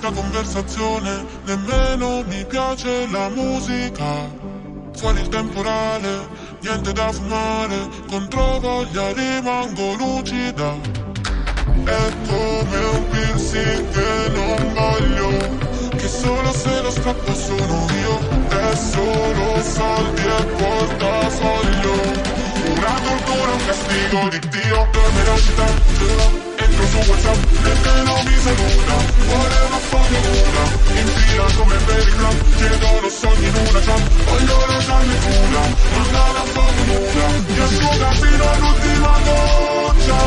questa conversazione nemmeno mi piace la musica. Fuori il temporale, niente da fumare, voglia rimango lucida. È come un piercing che non voglio, che solo se lo strappo sono io. È solo soldi e portafoglio, una tortura, un castigo di Dio per me la velocità. Io so what's up E te non mi saluta Vuole una fucking cura In come per il club Chiedono sogni in una trap Voglio la darmi cura Andare a fare nuda Mi asciuga fino all'ultima doccia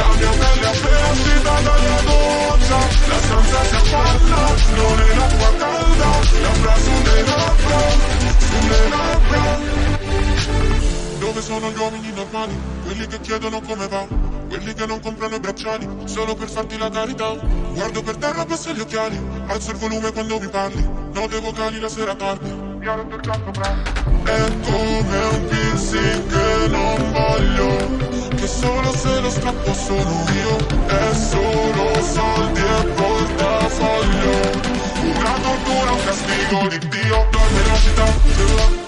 La mia pelle è appena uscita dalla doccia La stanza si appalla Non è l'acqua calda La frase sulle labbra Sulle labbra Dove sono gli uomini normali? Quelli che chiedono come va quelli che non comprano i bracciali Solo per farti la carità Guardo per terra, passo gli occhiali Alzo il volume quando mi parli Note vocali la sera tardi Piano per canto È come un piercing che non voglio Che solo se lo strappo sono io È solo soldi e portafoglio Una tortura, un castigo di Dio Dorme la città, te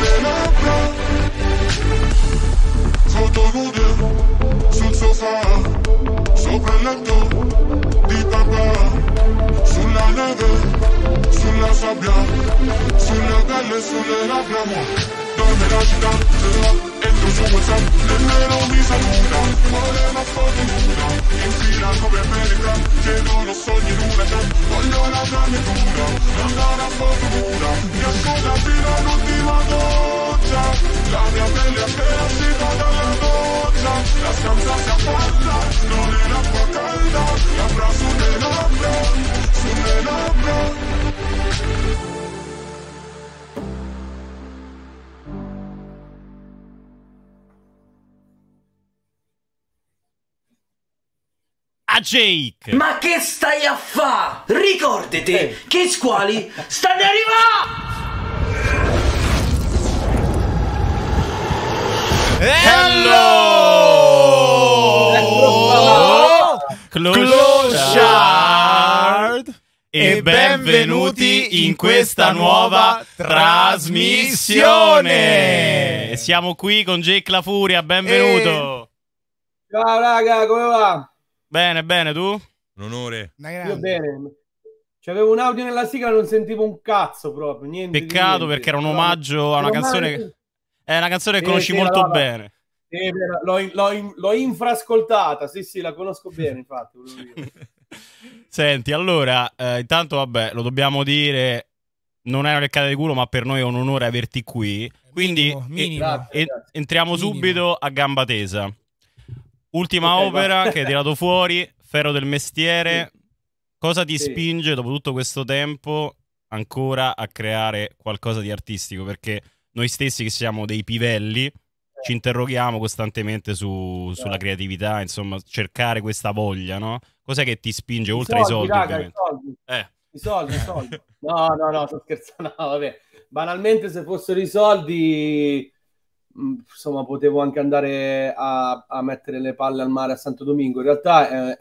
reclamo Dame la città, te la entro su WhatsApp Nemmeno mi saluta, morena foto nuda In fila come America, lo sogno in una chat Voglio la carne dura, andare a foto nuda Mi ascolta fino all'ultima doccia La mia pelle appena uscita dalla doccia La scansa si affolla, non è l'acqua calda La frasura Jake! Ma che stai a fa? Ricordati eh. che i squali stanno arrivando! Hello! Hello! Clochard! E benvenuti in questa nuova trasmissione! Siamo qui con Jake La Furia, benvenuto! E... Ciao raga, come va? Bene, bene, tu? Un onore. Io bene. C'avevo un audio nella sigla, non sentivo un cazzo proprio. Niente Peccato niente. perché era un omaggio a una canzone. È eh, una canzone che eh, conosci sì, molto la, bene. Eh, l'ho, l'ho, l'ho infrascoltata, sì, sì, la conosco bene, infatti. Senti, allora, eh, intanto, vabbè, lo dobbiamo dire, non è una leccata di culo, ma per noi è un onore averti qui. Eh, Quindi minimo, minimo. E, Grazie, e, entriamo minimo. subito a gamba tesa. Ultima okay, opera va. che hai tirato fuori, Ferro del Mestiere. Sì. Cosa ti sì. spinge dopo tutto questo tempo ancora a creare qualcosa di artistico? Perché noi stessi che siamo dei pivelli ci interroghiamo costantemente su, sulla certo. creatività, insomma, cercare questa voglia, no? Cos'è che ti spinge I oltre ai soldi? Raga, i soldi. Eh. I soldi, i soldi. No, no, no, sto scherzando. No, vabbè. Banalmente se fossero i soldi insomma potevo anche andare a, a, mettere le palle al mare a Santo Domingo. In realtà è, eh,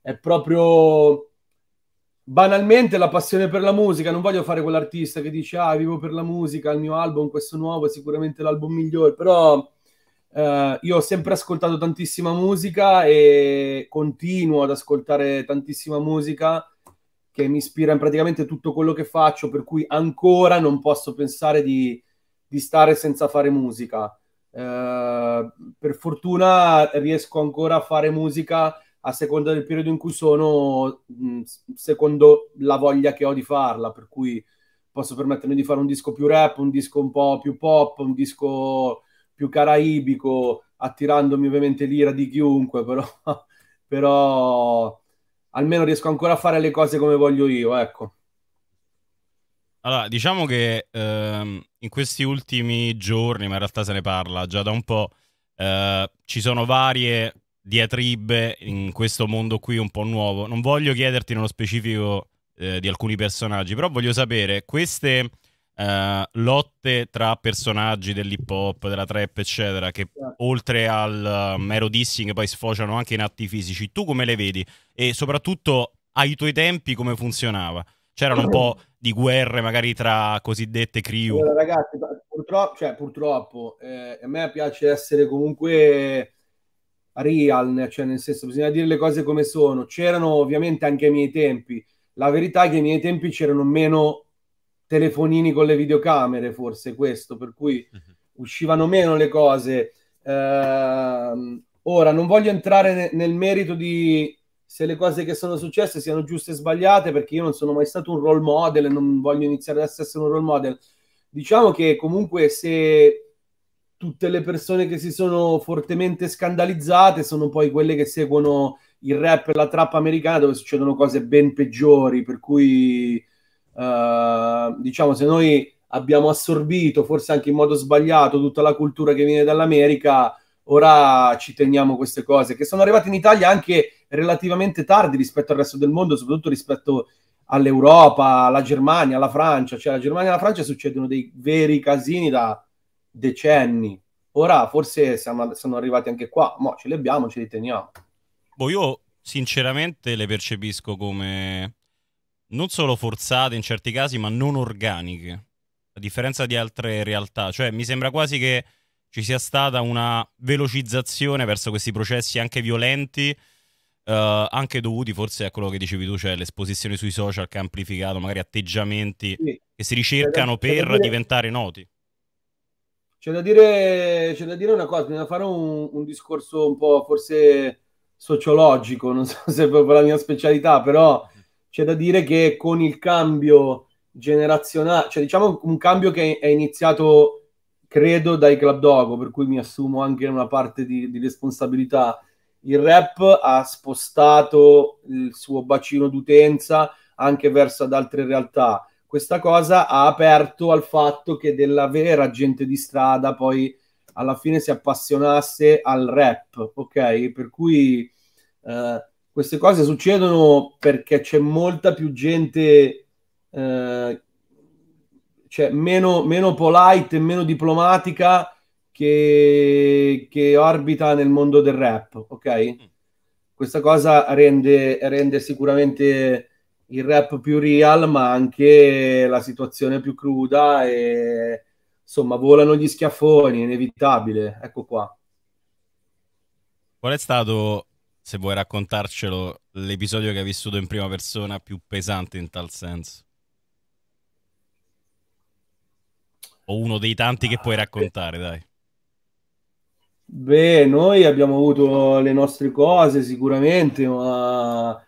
è, è, proprio banalmente la passione per la musica. Non voglio fare quell'artista che dice ah vivo per la musica, il mio album, questo nuovo è sicuramente l'album migliore, però eh, io ho sempre ascoltato tantissima musica e continuo ad ascoltare tantissima musica che mi ispira in praticamente tutto quello che faccio, per cui ancora non posso pensare di di stare senza fare musica. Eh, per fortuna riesco ancora a fare musica a seconda del periodo in cui sono, mh, mm, secondo la voglia che ho di farla, per cui posso permettermi di fare un disco più rap, un disco un po' più pop, un disco più caraibico, attirandomi ovviamente l'ira di chiunque, però, però almeno riesco ancora a fare le cose come voglio io, ecco. Allora, diciamo che ehm, in questi ultimi giorni, ma in realtà se ne parla già da un po', eh, ci sono varie diatribe in questo mondo qui un po' nuovo. Non voglio chiederti nello specifico eh, di alcuni personaggi, però voglio sapere queste eh, lotte tra personaggi dell'hip hop, della trap, eccetera, che oltre al ehm, mero dissing poi sfociano anche in atti fisici, tu come le vedi? E soprattutto ai tuoi tempi come funzionava? c'erano un po' di guerre magari tra cosiddette crew. Allora, ragazzi, purtroppo, cioè, purtroppo eh, a me piace essere comunque real, cioè nel senso bisogna dire le cose come sono. C'erano ovviamente anche ai miei tempi. La verità è che ai miei tempi c'erano meno telefonini con le videocamere, forse questo, per cui uh-huh. uscivano meno le cose. Eh, ora, non voglio entrare nel merito di se le cose che sono successe siano giuste e sbagliate, perché io non sono mai stato un role model e non voglio iniziare ad essere un role model. Diciamo che comunque se tutte le persone che si sono fortemente scandalizzate sono poi quelle che seguono il rap e la trappa americana dove succedono cose ben peggiori, per cui eh, diciamo se noi abbiamo assorbito, forse anche in modo sbagliato, tutta la cultura che viene dall'America, Ora ci teniamo queste cose che sono arrivate in Italia anche relativamente tardi rispetto al resto del mondo, soprattutto rispetto all'Europa, alla Germania, alla Francia. Cioè, alla Germania e alla Francia succedono dei veri casini da decenni. Ora forse siamo, sono arrivati anche qua, ma ce li abbiamo, ce li teniamo. Boh, io sinceramente le percepisco come non solo forzate in certi casi, ma non organiche, a differenza di altre realtà. Cioè, mi sembra quasi che ci sia stata una velocizzazione verso questi processi anche violenti, eh, anche dovuti forse a quello che dicevi tu, cioè l'esposizione sui social che ha amplificato magari atteggiamenti sì. che si ricercano c'è per dire... diventare noti. C'è da, dire, c'è da, dire, una cosa, bisogna fare un, un discorso un po' forse sociologico, non so se è proprio la mia specialità, però c'è da dire che con il cambio generazionale, cioè diciamo un cambio che è iniziato credo dai club dogo, per cui mi assumo anche una parte di, di responsabilità. Il rap ha spostato il suo bacino d'utenza anche verso ad altre realtà. Questa cosa ha aperto al fatto che della vera gente di strada poi alla fine si appassionasse al rap, ok? Per cui eh, queste cose succedono perché c'è molta più gente eh, cioè, meno, meno polite e meno diplomatica che, che, orbita nel mondo del rap, ok? Questa cosa rende, rende sicuramente il rap più real, ma anche la situazione più cruda e insomma volano gli schiaffoni, è inevitabile, ecco qua. Qual è stato, se vuoi raccontarcelo, l'episodio che hai vissuto in prima persona più pesante in tal senso? O uno dei tanti che puoi ah, raccontare, dai. Beh, noi abbiamo avuto le nostre cose sicuramente, ma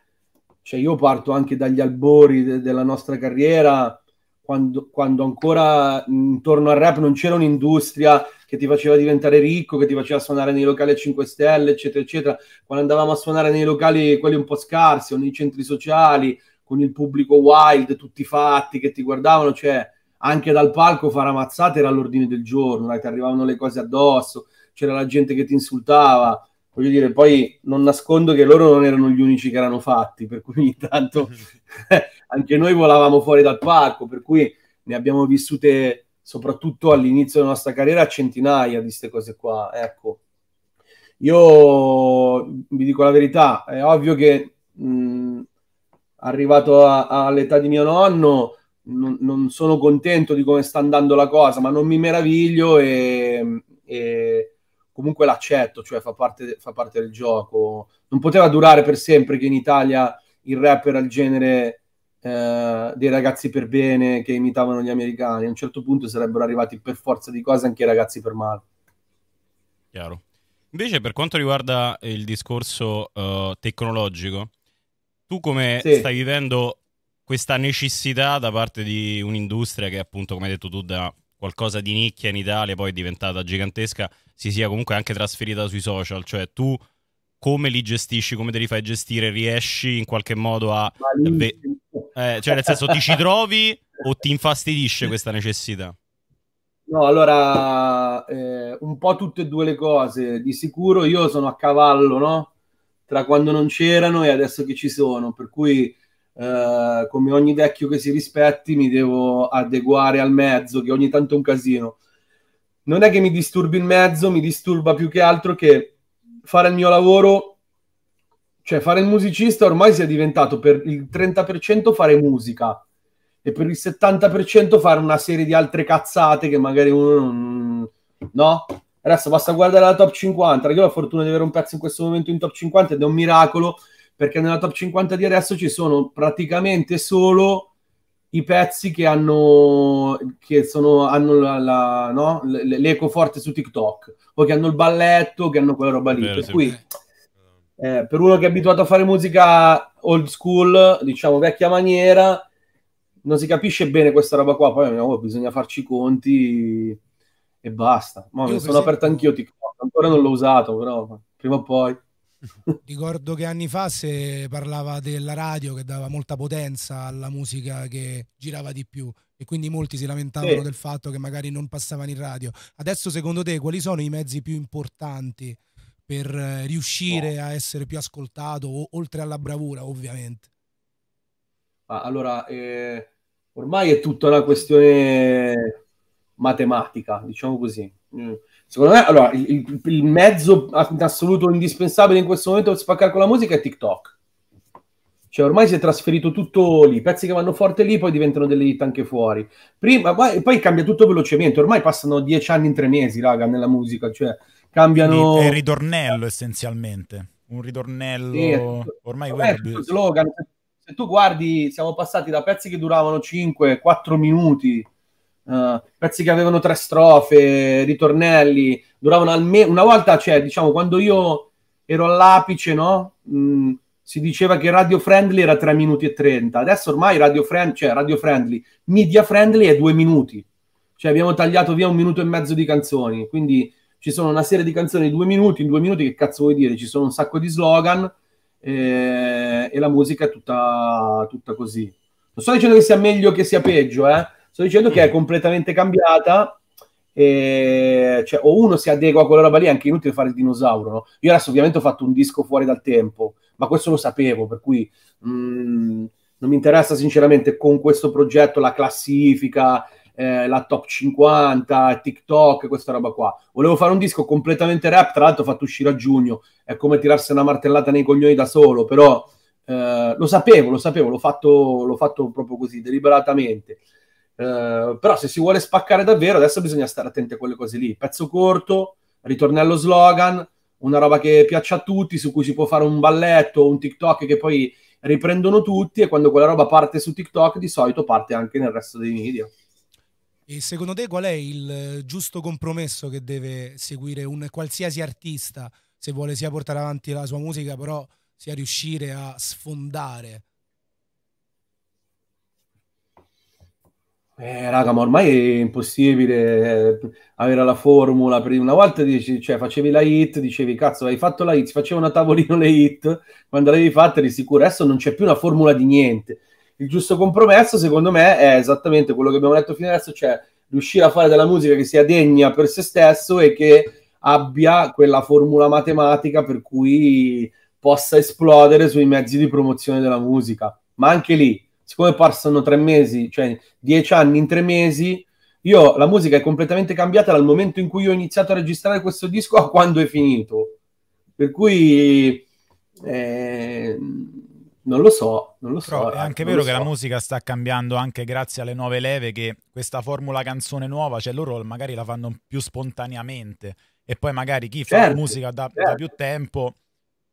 cioè, io parto anche dagli albori de- della nostra carriera, quando, quando ancora intorno al rap non c'era un'industria che ti faceva diventare ricco, che ti faceva suonare nei locali a 5 stelle, eccetera, eccetera. Quando andavamo a suonare nei locali, quelli un po' scarsi, o nei centri sociali, con il pubblico wild, tutti fatti, che ti guardavano, cioè anche dal palco fare ammazzate era l'ordine del giorno, dai, ti arrivavano le cose addosso, c'era la gente che ti insultava. Voglio dire, poi non nascondo che loro non erano gli unici che erano fatti, per cui ogni tanto anche noi volavamo fuori dal palco, per cui ne abbiamo vissute soprattutto all'inizio della nostra carriera centinaia di queste cose qua, ecco. Io vi dico la verità, è ovvio che mh, arrivato a, all'età di mio nonno non, non, sono contento di come sta andando la cosa, ma non mi meraviglio e, e comunque l'accetto, cioè fa parte, fa parte, del gioco. Non poteva durare per sempre che in Italia il rapper al genere eh, dei ragazzi per bene che imitavano gli americani. A un certo punto sarebbero arrivati per forza di cose anche i ragazzi per male. Chiaro. Invece per quanto riguarda il discorso uh, tecnologico, tu come sì. stai vivendo questa necessità da parte di un'industria che appunto, come hai detto tu, da qualcosa di nicchia in Italia poi è diventata gigantesca, si sia comunque anche trasferita sui social, cioè tu come li gestisci, come te li fai gestire, riesci in qualche modo a... eh, cioè nel senso ti ci trovi o ti infastidisce questa necessità? No, allora, eh, un po' tutte e due le cose. Di sicuro io sono a cavallo, no? Tra quando non c'erano e adesso che ci sono, per cui eh, come ogni vecchio che si rispetti, mi devo adeguare al mezzo, che ogni tanto è un casino. Non è che mi disturbi il mezzo, mi disturba più che altro che fare il mio lavoro, cioè fare il musicista ormai sia diventato per il 30% fare musica e per il 70% fare una serie di altre cazzate che magari uno non... no? Adesso basta guardare la top 50, io ho la fortuna di avere un pezzo in questo momento in top 50 ed è un miracolo perché nella top 50 di adesso ci sono praticamente solo i pezzi che hanno, che sono, hanno la, la, no? l'eco forte su TikTok o che hanno il balletto, che hanno quella roba lì. per cui eh, per uno che è abituato a fare musica old school, diciamo vecchia maniera, non si capisce bene questa roba qua. Poi oh, bisogna farci i conti e basta. Ma mi sono aperto anch'io TikTok, ancora non l'ho usato, però prima o poi. Ricordo che anni fa se parlava della radio che dava molta potenza alla musica che girava di più e quindi molti si lamentavano sì. del fatto che magari non passavano in radio. Adesso secondo te quali sono i mezzi più importanti per eh, riuscire no. a essere più ascoltato, o, oltre alla bravura ovviamente? Ah, allora, eh, ormai è tutta una questione matematica, diciamo così. Mm Secondo me, allora, il, il mezzo assoluto indispensabile in questo momento per spaccare con la musica è TikTok. Cioè, ormai si è trasferito tutto lì. Pezzi che vanno forte lì, poi diventano delle hit anche fuori. Prima, poi, poi cambia tutto velocemente. Ormai passano dieci anni in tre mesi, raga, nella musica. Cioè, cambiano. è ritornello essenzialmente. Un ritornello. Sì, ormai è tutto slogan. Se tu guardi, siamo passati da pezzi che duravano 5-4 minuti Uh, pezzi che avevano tre strofe, ritornelli, duravano almeno una volta, cioè, diciamo, quando io ero all'apice, no? Mm, si diceva che radio friendly era 3 minuti e 30. Adesso ormai radio, friend, cioè, radio friendly, media friendly è 2 minuti. Cioè, abbiamo tagliato via un minuto e mezzo di canzoni, quindi ci sono una serie di canzoni di 2 minuti, in 2 minuti che cazzo vuoi dire? Ci sono un sacco di slogan eh, e la musica è tutta, tutta così. Non sto dicendo che sia meglio o che sia peggio, eh? Sto dicendo che è mm. completamente cambiata. E, cioè, o uno si adegua a quella roba lì, è anche inutile fare il dinosauro. No? Io adesso, ovviamente, ho fatto un disco fuori dal tempo, ma questo lo sapevo, per cui mh, mm, non mi interessa sinceramente con questo progetto la classifica, eh, la top 50, TikTok, questa roba qua. Volevo fare un disco completamente rap, tra l'altro ho fatto uscire a giugno, è come tirarsi una martellata nei coglioni da solo, però eh, lo sapevo, lo sapevo, l'ho fatto, l'ho fatto proprio così, deliberatamente. Eh, però se si vuole spaccare davvero, adesso bisogna stare attenti a quelle cose lì. Pezzo corto, ritornello slogan, una roba che piaccia a tutti, su cui si può fare un balletto, un TikTok che poi riprendono tutti e quando quella roba parte su TikTok di solito parte anche nel resto dei media. E secondo te qual è il eh, giusto compromesso che deve seguire un qualsiasi artista se vuole sia portare avanti la sua musica, però sia riuscire a sfondare Eh, raga, ma ormai è impossibile eh, avere la formula. Per una volta dici, cioè, facevi la hit, dicevi, cazzo, hai fatto la hit, si facevano a tavolino le hit, quando l'avevi fatta di sicuro. Adesso non c'è più una formula di niente. Il giusto compromesso, secondo me, è esattamente quello che abbiamo detto fino adesso, cioè riuscire a fare della musica che sia degna per se stesso e che abbia quella formula matematica per cui possa esplodere sui mezzi di promozione della musica. Ma anche lì, siccome passano tre mesi, cioè dieci anni in tre mesi, io la musica è completamente cambiata dal momento in cui ho iniziato a registrare questo disco a quando è finito. Per cui eh, non lo so, non lo Però so. È anche vero che so. la musica sta cambiando anche grazie alle nuove leve che questa formula canzone nuova, cioè loro magari la fanno più spontaneamente e poi magari chi certo, fa musica da, certo. da più tempo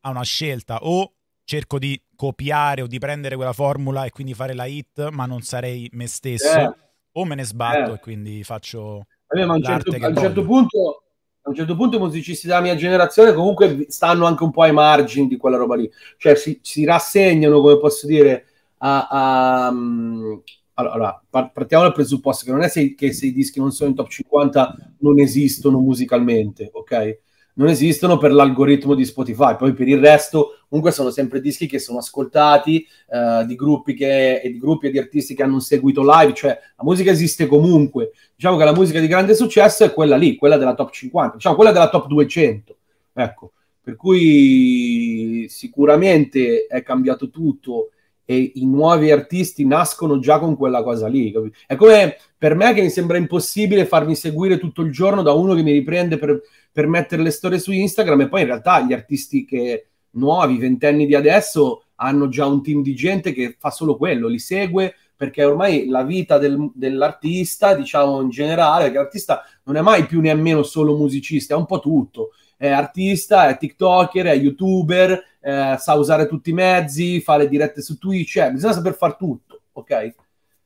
ha una scelta o cerco di copiare o di prendere quella formula e quindi fare la hit, ma non sarei me stesso, eh, o me ne sbatto eh. e quindi faccio... Vabbè, ma a un, certo, a, un certo punto, a un certo punto i musicisti della mia generazione comunque stanno anche un po' ai margini di quella roba lì, cioè si, si rassegnano, come posso dire, a... a um, allora, partiamo dal presupposto che non è se, che se i dischi non sono in top 50 non esistono musicalmente, ok? non esistono per l'algoritmo di Spotify. Poi per il resto, comunque, sono sempre dischi che sono ascoltati eh, di, gruppi che, e di gruppi e di artisti che hanno seguito live. Cioè, la musica esiste comunque. Diciamo che la musica di grande successo è quella lì, quella della top 50, diciamo quella della top 200. Ecco, per cui sicuramente è cambiato tutto e i nuovi artisti nascono già con quella cosa lì. È come per me che mi sembra impossibile farmi seguire tutto il giorno da uno che mi riprende per per mettere le storie su Instagram e poi in realtà gli artisti che nuovi, ventenni di adesso, hanno già un team di gente che fa solo quello, li segue perché ormai la vita del, dell'artista, diciamo in generale, che l'artista non è mai più nemmeno solo musicista, è un po' tutto. È artista, è TikToker, è youtuber, eh, sa usare tutti i mezzi, fa le dirette su Twitch, eh, bisogna saper fare tutto, ok? Eh,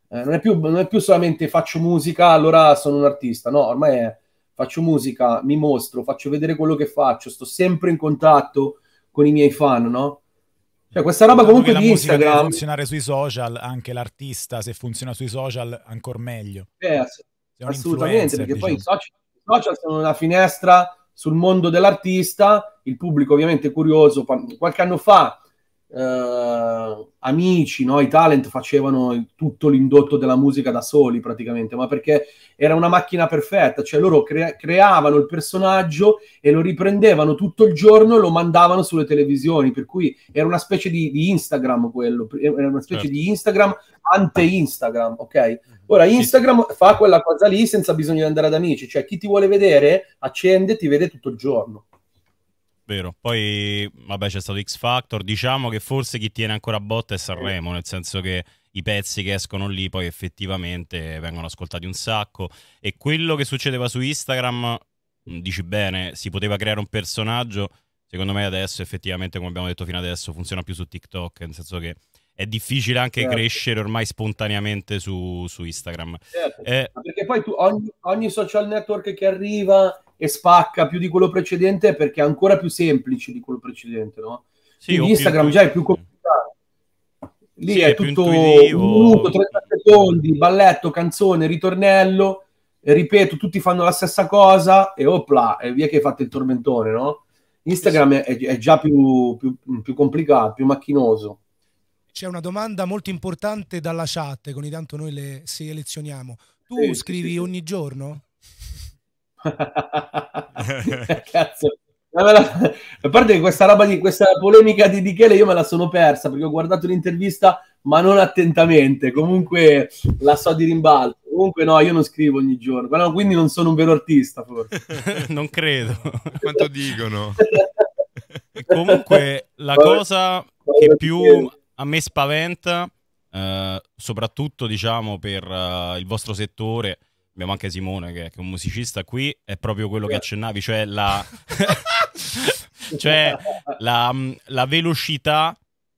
non, è più, non, è più, solamente faccio musica, allora sono un artista, no, ormai è, faccio musica, mi mostro, faccio vedere quello che faccio, sto sempre in contatto con i miei fan, no? Cioè, questa roba diciamo comunque di Instagram... Deve funzionare sui social, anche l'artista, se funziona sui social, ancora meglio. Eh, ass- assolutamente, perché diciamo. poi i diciamo. social, i social, sono una finestra sul mondo dell'artista, il pubblico ovviamente è curioso. Qualche anno fa eh, amici, no? i talent facevano tutto l'indotto della musica da soli praticamente, ma perché era una macchina perfetta, cioè loro crea- creavano il personaggio e lo riprendevano tutto il giorno e lo mandavano sulle televisioni, per cui era una specie di, di Instagram quello, era una specie certo. di Instagram ante-Instagram, ok? Mhm. Ora Instagram fa quella cosa lì senza bisogno di andare ad amici, cioè chi ti vuole vedere accende e ti vede tutto il giorno. Vero. Poi, vabbè, c'è stato X Factor. Diciamo che forse chi tiene ancora botta è Sanremo, nel senso che i pezzi che escono lì poi effettivamente vengono ascoltati un sacco. E quello che succedeva su Instagram, mm, dici bene, si poteva creare un personaggio. Secondo me adesso effettivamente, come abbiamo detto fino adesso, funziona più su TikTok, nel senso che è difficile anche certo. crescere ormai spontaneamente su, su Instagram. Certo. Eh, Perché poi tu ogni, ogni, social network che arriva e spacca più di quello precedente perché è ancora più semplice di quello precedente, no? Sì, Quindi Instagram più... già è più complicato. Lì sì, è, è tutto un minuto, 30 secondi, balletto, canzone, ritornello, ripeto, tutti fanno la stessa cosa e opla, e via che hai fatto il tormentone, no? Instagram è, è già più, più, più complicato, più macchinoso. C'è una domanda molto importante dalla chat, con ogni tanto noi le selezioniamo. Tu sì, scrivi sì, ogni giorno? Cazzo. A parte che questa roba di questa polemica di Michele, io me la sono persa perché ho guardato l'intervista ma non attentamente, comunque la so di rimbalzo. Comunque no, io non scrivo ogni giorno, però quindi non sono un vero artista forse. non credo. Quanto dicono. comunque la cosa che più a me spaventa, eh, soprattutto diciamo per uh, il vostro settore, abbiamo anche Simone che è un musicista qui, è proprio quello che accennavi, cioè la, cioè la, mm, la velocità,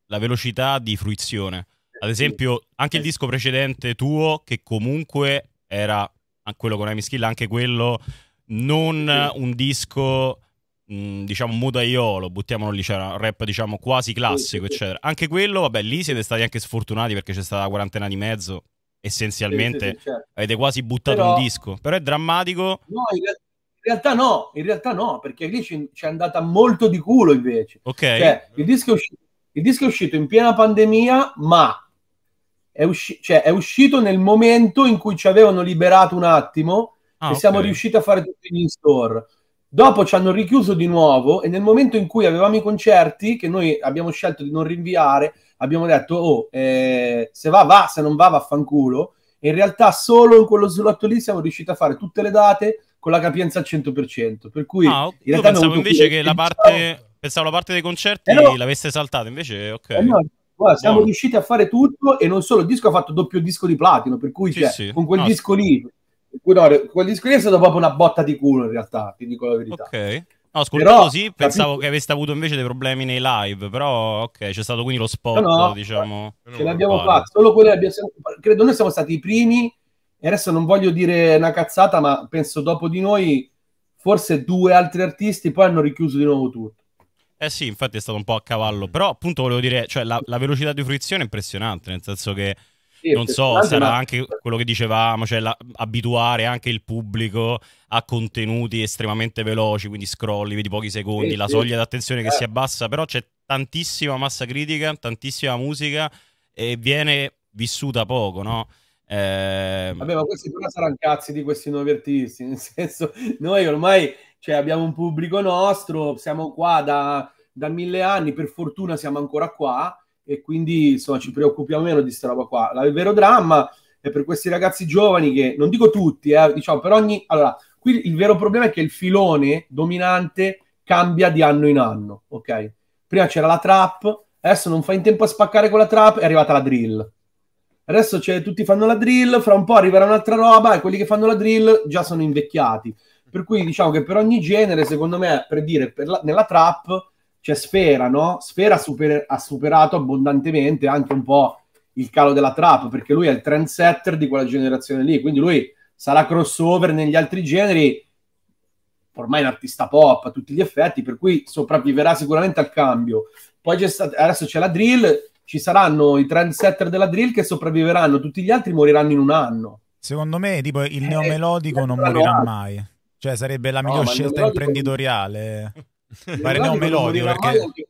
la velocità di fruizione. Ad esempio, anche il eh. disco precedente tuo, che comunque era quello con Amy Skill, anche quello non un disco mm, diciamo modaiolo, buttiamolo lì, c'era un rap diciamo quasi classico, eccetera. Anche quello, vabbè, lì siete stati anche sfortunati perché c'è stata la quarantena di mezzo, essenzialmente. Certo. Avete quasi buttato Però... un disco. Però è drammatico. No, in realtà... no, in realtà no, perché lì ci è andata molto di culo invece. Ok. Cioè, il, disco uscito, il disco è uscito, in piena pandemia, ma è, usci- cioè, è uscito nel momento in cui ci avevano liberato un attimo ah, e okay. siamo riusciti a fare tutto in store. Dopo ci hanno richiuso di nuovo e nel momento in cui avevamo i concerti, che noi abbiamo scelto di non rinviare, abbiamo detto, oh, eh, se va va, se non va vaffanculo. E in realtà solo in quello slot lì siamo riusciti a fare tutte le date con la capienza al 100%. Per cui ah, in io pensavo invece che la ehm, parte, eh, pensavo la parte dei concerti eh no. l'aveste saltata, invece eh, ok. Eh no. Guarda, siamo no. riusciti a fare tutto e non solo il disco ha fatto doppio disco di platino, per cui sì, cioè, sì. con quel disco lì quel disco lì è stato proprio una botta di culo in realtà, ti dico la verità. Ok. No, ascoltato però, sì, pensavo capito? che aveste avuto invece dei problemi nei live, però ok, c'è stato quindi lo spot, no, no, diciamo. Ce l'abbiamo vale. fatta, solo quello abbiamo... Credo noi siamo stati i primi, e adesso non voglio dire una cazzata, ma penso dopo di noi forse due altri artisti poi hanno richiuso di nuovo tutto. Eh sì, infatti è stato un po' a cavallo, però appunto volevo dire, cioè la, la velocità di fruizione è impressionante, nel senso che sì, non so, sarà ma... anche quello che dicevamo, cioè la, abituare anche il pubblico a contenuti estremamente veloci, quindi scrolli, vedi pochi secondi, sì, la soglia di attenzione che si eh. abbassa, però c'è tantissima massa critica, tantissima musica e viene vissuta poco, no? Eh... Vabbè, ma questi però saranno cazzi di questi nuovi artisti, nel senso, noi ormai cioè, abbiamo un pubblico nostro, siamo qua da, da mille anni, per fortuna siamo ancora qua, e quindi insomma ci preoccupiamo meno di questa roba qua. Il vero dramma è per questi ragazzi giovani che, non dico tutti, eh, diciamo per ogni... Allora, qui il vero problema è che il filone dominante cambia di anno in anno, ok? Prima c'era la trap, adesso non fai in tempo a spaccare con la trap, è arrivata la drill. Adesso tutti fanno la drill, fra un po' arriverà un'altra roba e quelli che fanno la drill già sono invecchiati. Per cui diciamo che per ogni genere, secondo me, per dire, per la, nella trap c'è cioè, Sfera, no? Sfera super- ha superato abbondantemente anche un po' il calo della trap, perché lui è il trendsetter di quella generazione lì, quindi lui sarà crossover negli altri generi, ormai è un artista pop a tutti gli effetti, per cui sopravviverà sicuramente al cambio. Poi c'è stat- adesso c'è la drill, ci saranno i trendsetter della drill che sopravviveranno, tutti gli altri moriranno in un anno. Secondo me, tipo, il eh, neomelodico eh, non morirà mai. Cioè, sarebbe la no, miglior scelta imprenditoriale. Fare neomelodico perché... Anche...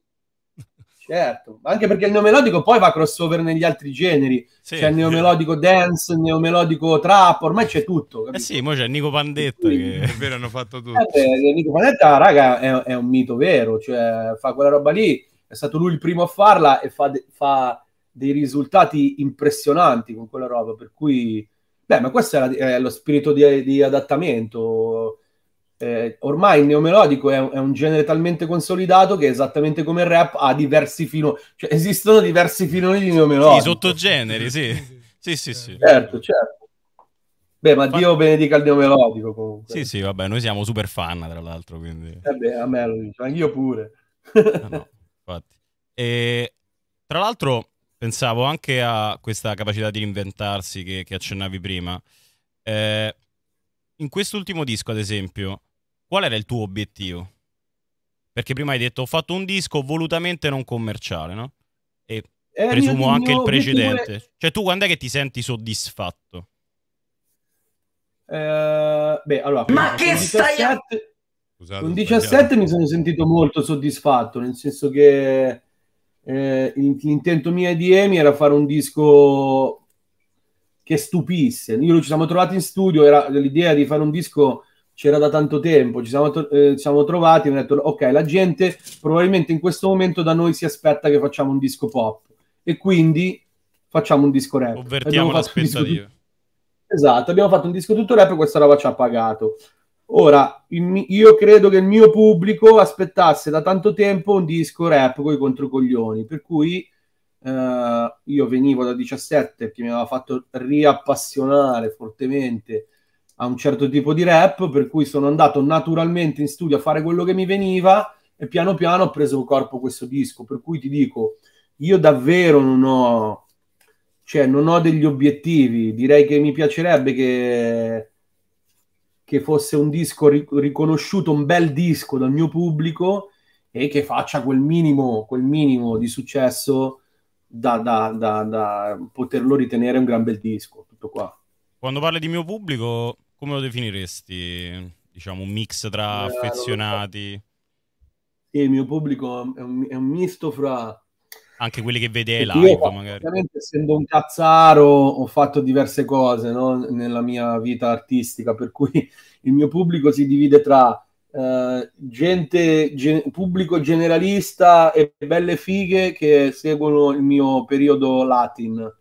Certo, anche perché il neomelodico poi va crossover negli altri generi. Sì, c'è il neomelodico sì. dance, il neomelodico trap, ormai c'è tutto. Eh capito? Eh sì, mo c'è Nico Pandetta Quindi... che è vero hanno fatto tutto. Eh, Nico Pandetta, raga, è, è, un mito vero, cioè fa quella roba lì, è stato lui il primo a farla e fa, de fa dei risultati impressionanti con quella roba, per cui... Beh, ma questo è, la, è lo spirito di, di adattamento eh, ormai il neomelodico è un, è un, genere talmente consolidato che esattamente come il rap ha diversi filoni, cioè esistono diversi filoni di neomelodico. Sì, sottogeneri, sì. sì, sì, sì. Certo, certo. Beh, ma Dio benedica il neomelodico comunque. Sì, sì, vabbè, noi siamo super fan tra l'altro, quindi... Eh a me lo dice, anch'io pure. ah, no, infatti. E, tra l'altro pensavo anche a questa capacità di inventarsi che, che accennavi prima. Eh, in quest'ultimo disco, ad esempio, qual era il tuo obiettivo? Perché prima hai detto ho fatto un disco volutamente non commerciale, no? E eh, presumo mio, anche mio il precedente. È... Cioè tu quando è che ti senti soddisfatto? Eh, beh, allora, Ma che 17... stai... Scusate, con 17 mi sono sentito molto soddisfatto, nel senso che eh, l'intento mio e di Emi era fare un disco che stupisse. Io ci siamo trovati in studio, era l'idea di fare un disco c'era da tanto tempo, ci siamo, eh, siamo trovati e abbiamo detto ok, la gente probabilmente in questo momento da noi si aspetta che facciamo un disco pop e quindi facciamo un disco rap. Ovvertiamo l'aspettativa. Disco... Esatto, abbiamo fatto un disco tutto rap e questa roba ci ha pagato. Ora, io credo che il mio pubblico aspettasse da tanto tempo un disco rap con i controcoglioni, per cui eh, io venivo da 17 che mi aveva fatto riappassionare fortemente a un certo tipo di rap, per cui sono andato naturalmente in studio a fare quello che mi veniva e piano piano ho preso corpo questo disco, per cui ti dico, io davvero non ho, cioè, non ho degli obiettivi, direi che mi piacerebbe che, che fosse un disco ric- riconosciuto, un bel disco dal mio pubblico e che faccia quel minimo, quel minimo di successo da, da, da, da poterlo ritenere un gran bel disco, tutto qua. Quando parli di mio pubblico, come lo definiresti? Diciamo un mix tra eh, affezionati? Sì, il mio pubblico è un, è un misto fra anche quelli che vede live io, magari. essendo un cazzaro ho fatto diverse cose no? nella mia vita artistica, per cui il mio pubblico si divide tra eh, gente, gen- pubblico generalista e belle fighe che seguono il mio periodo latin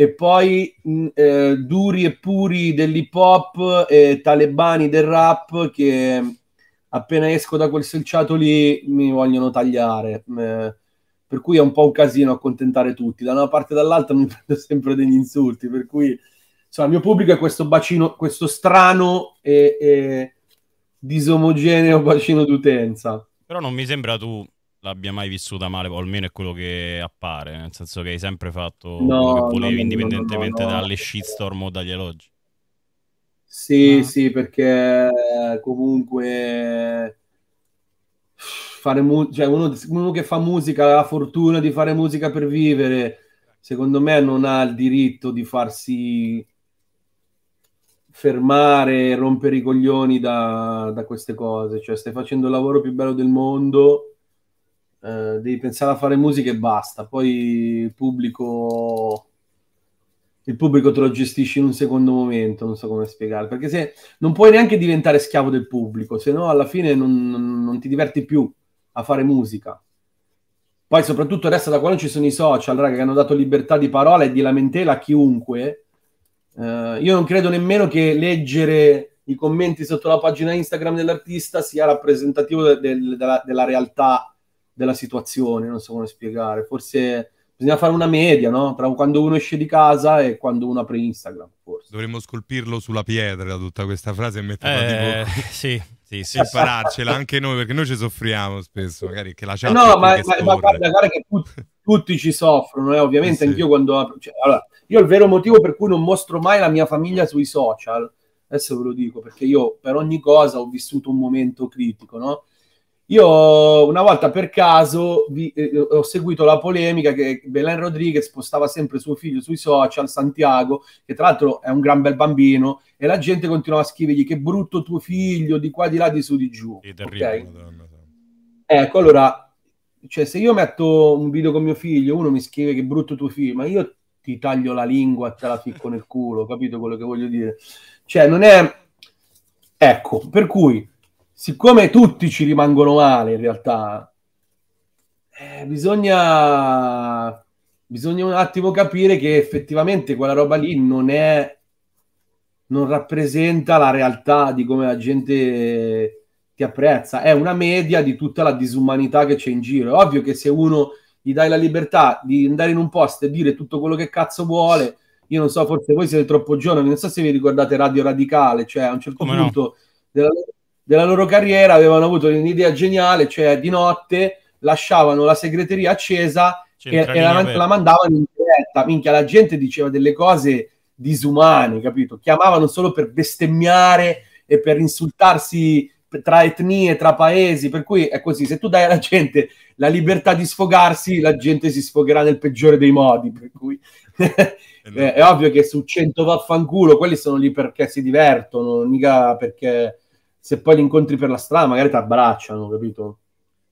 e poi mh, mm, eh, duri e puri dell'hip hop e talebani del rap che mm, appena esco da quel selciato lì mi vogliono tagliare. Eh, per cui è un po' un casino accontentare tutti. Da una parte e dall'altra mi prendo sempre degli insulti, per cui insomma, il mio pubblico è questo bacino, questo strano e, e disomogeneo bacino d'utenza. Però non mi sembra tu l'abbia mai vissuta male, o almeno è quello che appare, nel senso che hai sempre fatto no, quello che volevi, no, indipendentemente no, dalle shitstorm o dagli elogi. Sì, ah. sì, perché comunque fare mu- cioè uno, uno, che fa musica ha la fortuna di fare musica per vivere, secondo me non ha il diritto di farsi fermare, e rompere i coglioni da, da queste cose. Cioè, stai facendo il lavoro più bello del mondo eh, devi pensare a fare musica e basta, poi il pubblico, il pubblico te lo gestisci in un secondo momento, non so come spiegare, perché se, non puoi neanche diventare schiavo del pubblico, se no alla fine non, non, non ti diverti più a fare musica. Poi soprattutto adesso da quando ci sono i social, raga, che hanno dato libertà di parola e di lamentela a chiunque, eh, io non credo nemmeno che leggere i commenti sotto la pagina Instagram dell'artista sia rappresentativo de- de- della-, della realtà della situazione, non so come spiegare. Forse bisogna fare una media, no? Tra quando uno esce di casa e quando uno apre Instagram, forse. Dovremmo scolpirlo sulla pietra tutta questa frase e metterla eh, tipo... Sì, sì, separarcela anche noi, perché noi ci soffriamo spesso, magari che la eh, chat... no, ma, ma, ma guarda, guarda che tutti, tutti ci soffrono, eh? ovviamente eh sì. anch'io quando... Apro, cioè, allora, io il vero motivo per cui non mostro mai la mia famiglia sui social, adesso ve lo dico, perché io per ogni cosa ho vissuto un momento critico, no? Io una volta per caso vi, eh, eh, ho seguito la polemica che Belen Rodriguez postava sempre suo figlio sui social, Santiago, che tra l'altro è un gran bel bambino, e la gente continuava a scrivergli che brutto tuo figlio, di qua, di là, di su, di giù. È terribile, okay? Ecco, allora, cioè, se io metto un video con mio figlio, uno mi scrive che brutto tuo figlio, ma io ti taglio la lingua, e te la ficco nel culo, capito quello che voglio dire? Cioè, non è... Ecco, per cui siccome tutti ci rimangono male in realtà, eh, bisogna, bisogna un attimo capire che effettivamente quella roba lì non è non rappresenta la realtà di come la gente ti apprezza, è una media di tutta la disumanità che c'è in giro. È ovvio che se uno gli dai la libertà di andare in un posto e dire tutto quello che cazzo vuole, io non so, forse voi siete troppo giovani, non so se vi ricordate Radio Radicale, cioè a un certo come punto no? della loro della loro carriera avevano avuto un'idea geniale, cioè di notte lasciavano la segreteria accesa Centralina e, la, la, mandavano in diretta. Minchia, la gente diceva delle cose disumane, capito? Chiamavano solo per bestemmiare e per insultarsi tra etnie, tra paesi, per cui è così, se tu dai alla gente la libertà di sfogarsi, la gente si sfogherà nel peggiore dei modi, per cui eh è, ovvio che su 100 vaffanculo, quelli sono lì perché si divertono, mica perché se poi li incontri per la strada magari ti abbracciano, capito?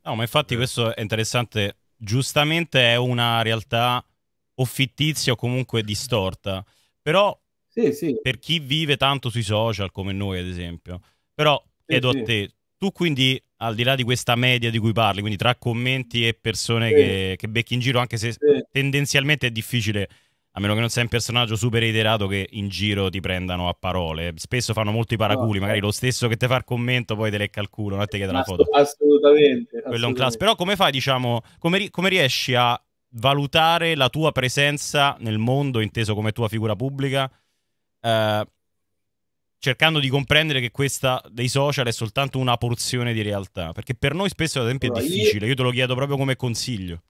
No, ma infatti eh. questo è interessante. Giustamente è una realtà o fittizia o comunque distorta, però sì, sì. per chi vive tanto sui social come noi ad esempio, però chiedo sì, a te, tu quindi al di là di questa media di cui parli, quindi tra commenti e persone che, che, becchi in giro, anche se tendenzialmente è difficile a meno che non sei un personaggio super iterato che in giro ti prendano a parole. Spesso fanno molti paraculi, no, magari no. lo stesso che te fa il commento, poi te le calculo, non è te chiede una foto. Assolutamente. Quello è un assolutamente. Però come fai, diciamo, come, come, riesci a valutare la tua presenza nel mondo, inteso come tua figura pubblica, eh, cercando di comprendere che questa dei social è soltanto una porzione di realtà? Perché per noi spesso, ad esempio, è difficile. io te lo chiedo proprio come consiglio.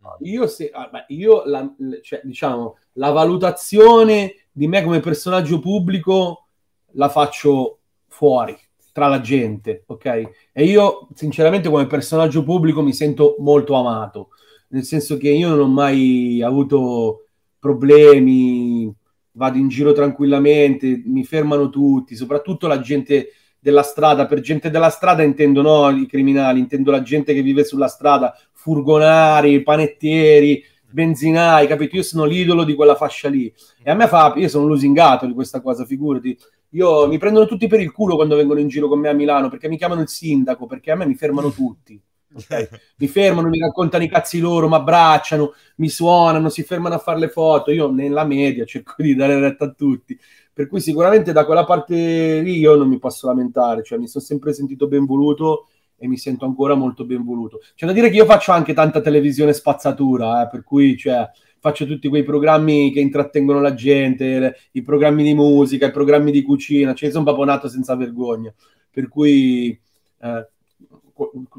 Mm. Io, se, ah, io la, cioè, diciamo, la valutazione di me come personaggio pubblico la faccio fuori, tra la gente, ok? E io sinceramente come personaggio pubblico mi sento molto amato, nel senso che io non ho mai avuto problemi, vado in giro tranquillamente, mi fermano tutti, soprattutto la gente della strada, per gente della strada intendo no i criminali, intendo la gente che vive sulla strada furgonari, panettieri, benzinai, capito? Io sono l'idolo di quella fascia lì. E a me fa, io sono lusingato di questa cosa, figurati. Io, mi prendono tutti per il culo quando vengono in giro con me a Milano perché mi chiamano il sindaco, perché a me mi fermano tutti. Okay? Mi fermano, mi raccontano i cazzi loro, mi abbracciano, mi suonano, si fermano a fare le foto. Io nella media cerco di dare retta a tutti. Per cui sicuramente da quella parte lì io non mi posso lamentare, cioè mi sono sempre sentito ben voluto e mi sento ancora molto ben voluto. C'è da dire che io faccio anche tanta televisione spazzatura, eh, per cui cioè, faccio tutti quei programmi che intrattengono la gente, le, i programmi di musica, i programmi di cucina, cioè sono nato senza vergogna, per cui eh,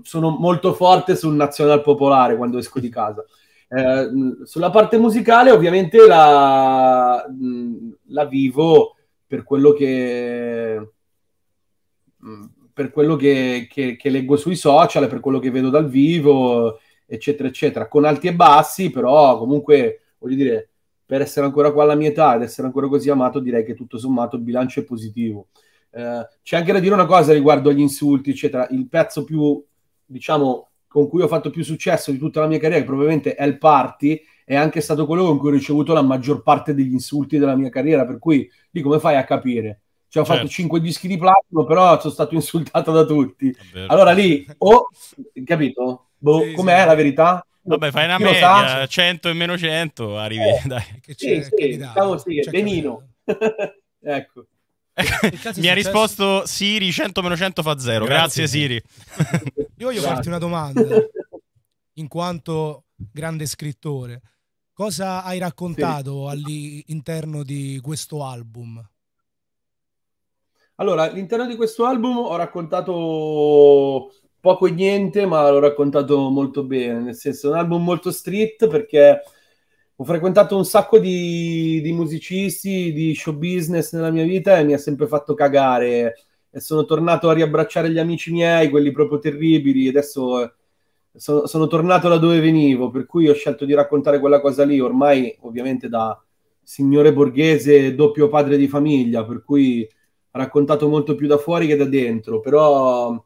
sono molto forte sul nazional popolare quando esco di casa. Eh, sulla parte musicale ovviamente la, la vivo per quello che mm, per quello che, che, che, leggo sui social, per quello che vedo dal vivo, eccetera, eccetera. Con alti e bassi, però comunque, voglio dire, per essere ancora qua alla mia età ed essere ancora così amato, direi che tutto sommato il bilancio è positivo. Eh, c'è anche da dire una cosa riguardo agli insulti, eccetera. Il pezzo più, diciamo, con cui ho fatto più successo di tutta la mia carriera, che probabilmente è il party, è anche stato quello con cui ho ricevuto la maggior parte degli insulti della mia carriera. Per cui lì come fai a capire? ci ho certo. fatto cinque dischi di platino, però sono stato insultato da tutti. Allora lì, o, oh, capito? Boh, sì, com'è sì. la verità? Vabbè, fai una Chi media, 100 e meno 100, arrivi, eh, dai. Che c'è, sì, che diciamo sì, stavo sì, benino. ecco. Mi ha risposto Siri 100 meno 100 fa zero. Grazie, Grazie Siri. Io voglio farti una domanda, in quanto grande scrittore. Cosa hai raccontato all'interno di questo album? Allora, all'interno di questo album ho raccontato poco e niente, ma l'ho raccontato molto bene, nel senso è un album molto street perché ho frequentato un sacco di, di, musicisti, di show business nella mia vita e mi ha sempre fatto cagare. E sono tornato a riabbracciare gli amici miei, quelli proprio terribili. Adesso eh, sono, sono tornato da dove venivo, per cui ho scelto di raccontare quella cosa lì. Ormai, ovviamente, da signore borghese, doppio padre di famiglia, per cui raccontato molto più da fuori che da dentro, però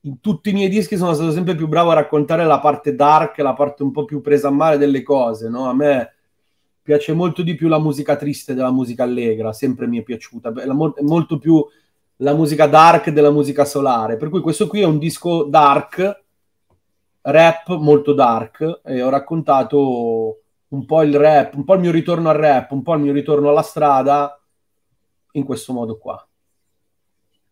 in tutti i miei dischi sono stato sempre più bravo a raccontare la parte dark, la parte un po' più presa a male delle cose, no? A me piace molto di più la musica triste della musica allegra, sempre mi è piaciuta, è molto più la musica dark della musica solare, per cui questo qui è un disco dark, rap molto dark, e ho raccontato un po' il rap, un po' il mio ritorno al rap, un po' il mio ritorno alla strada in questo modo qua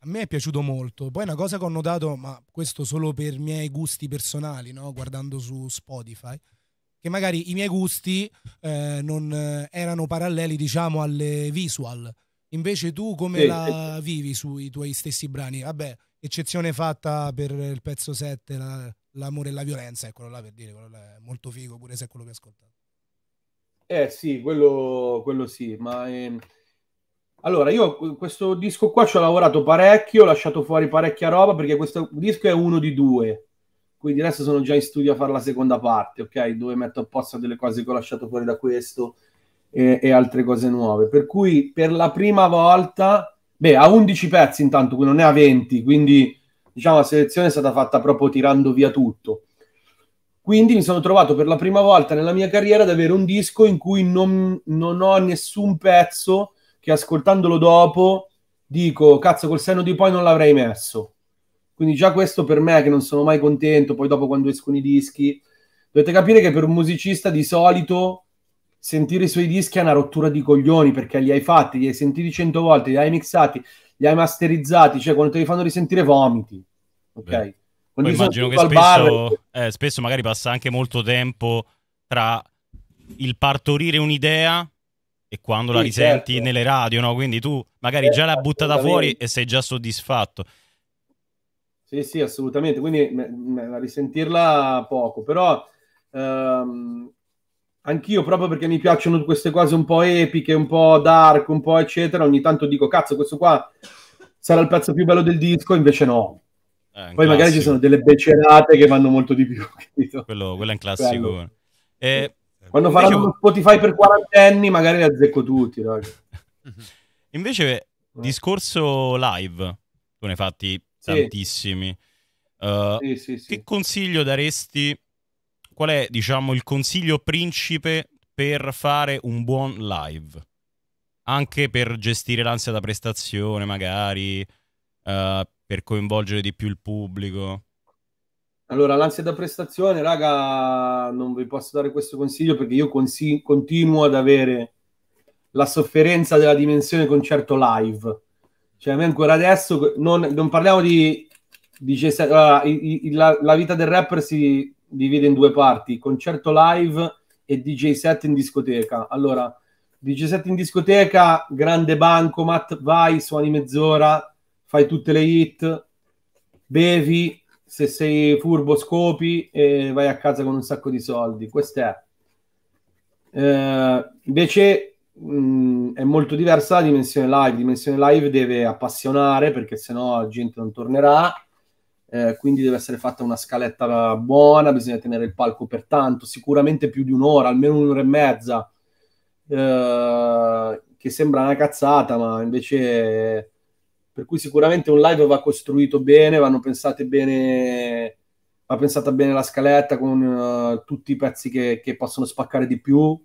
a me è piaciuto molto. Poi una cosa che ho notato, ma questo solo per miei gusti personali, no? guardando su Spotify, che magari i miei gusti eh, non eh, erano paralleli, diciamo, alle visual. Invece tu come sì, la vivi sui tuoi stessi brani? Vabbè, eccezione fatta per il pezzo 7, la, l'amore e la violenza, eccolo là per dire, là è molto figo pure se è quello che ascoltato. Eh sì, quello, quello sì, ma... È... Ehm, allora, io questo disco qua ci ho lavorato parecchio, ho lasciato fuori parecchia roba perché questo disco è uno di due. Quindi adesso sono già in studio a fare la seconda parte, ok? Dove metto a posto delle cose che ho lasciato fuori da questo e, e altre cose nuove. Per cui per la prima volta, beh, a 11 pezzi intanto, qui non è a 20, quindi diciamo la selezione è stata fatta proprio tirando via tutto. Quindi mi sono trovato per la prima volta nella mia carriera ad avere un disco in cui non, non ho nessun pezzo che ascoltandolo dopo dico, cazzo, col senno di poi non l'avrei messo. Quindi già questo per me, che non sono mai contento, poi dopo quando escono i dischi, dovete capire che per un musicista di solito sentire i suoi dischi è una rottura di coglioni perché li hai fatti, li hai sentiti cento volte, li hai mixati, li hai masterizzati, cioè quando te li fanno risentire vomiti. Ok. Beh. Poi immagino che spesso, eh, spesso magari passa anche molto tempo tra il partorire un'idea e quando sì, la risenti certo. nelle radio, no? Quindi tu magari certo, già l'ha buttata fuori e sei già soddisfatto. Sì, sì, assolutamente. Quindi me, me, risentirla poco, però ehm, anch'io proprio perché mi piacciono queste cose un po' epiche, un po' dark, un po' eccetera, ogni tanto dico cazzo, questo qua sarà il pezzo più bello del disco, invece no. Eh, Poi classico. magari ci sono delle becerate che vanno molto di più. Quello, quello, è un classico. Eh, quando Invece... faranno Spotify per quarantenni, magari li azzecco tutti, raga. Invece, eh. discorso live, tu ne hai fatti sì. tantissimi. Uh, sì, sì, sì. Che consiglio daresti? Qual è, diciamo, il consiglio principe per fare un buon live? Anche per gestire l'ansia da prestazione, magari, uh, per coinvolgere di più il pubblico. Allora, l'ansia da prestazione, raga, non vi posso dare questo consiglio perché io consi- continuo ad avere la sofferenza della dimensione concerto live. Cioè, a me ancora adesso, non, non parliamo di... di allora, i, i, la, la vita del rapper si divide in due parti, concerto live e DJ set in discoteca. Allora, DJ set in discoteca, grande banco, Matt, vai, suoni mezz'ora, fai tutte le hit, bevi, se sei furbo scopi e vai a casa con un sacco di soldi. Questa è. Eh, invece mh, mm, è molto diversa la dimensione live. La Dimensione live deve appassionare perché sennò la gente non tornerà. Eh, quindi deve essere fatta una scaletta buona, bisogna tenere il palco per tanto, sicuramente più di un'ora, almeno un'ora e mezza, eh, che sembra una cazzata, ma invece per cui sicuramente un live va costruito bene, vanno pensate bene, va pensata bene la scaletta con uh, tutti i pezzi che, che, possono spaccare di più.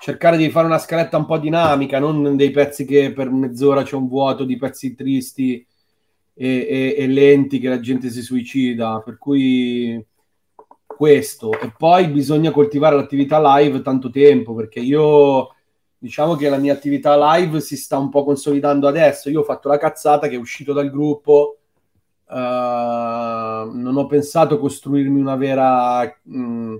Cercare di fare una scaletta un po' dinamica, non dei pezzi che per mezz'ora c'è un vuoto, di pezzi tristi e, e, e lenti che la gente si suicida. Per cui questo. E poi bisogna coltivare l'attività live tanto tempo, perché io diciamo che la mia attività live si sta un po' consolidando adesso. Io ho fatto la cazzata che è uscito dal gruppo, uh, non ho pensato a costruirmi una vera, mh, mm,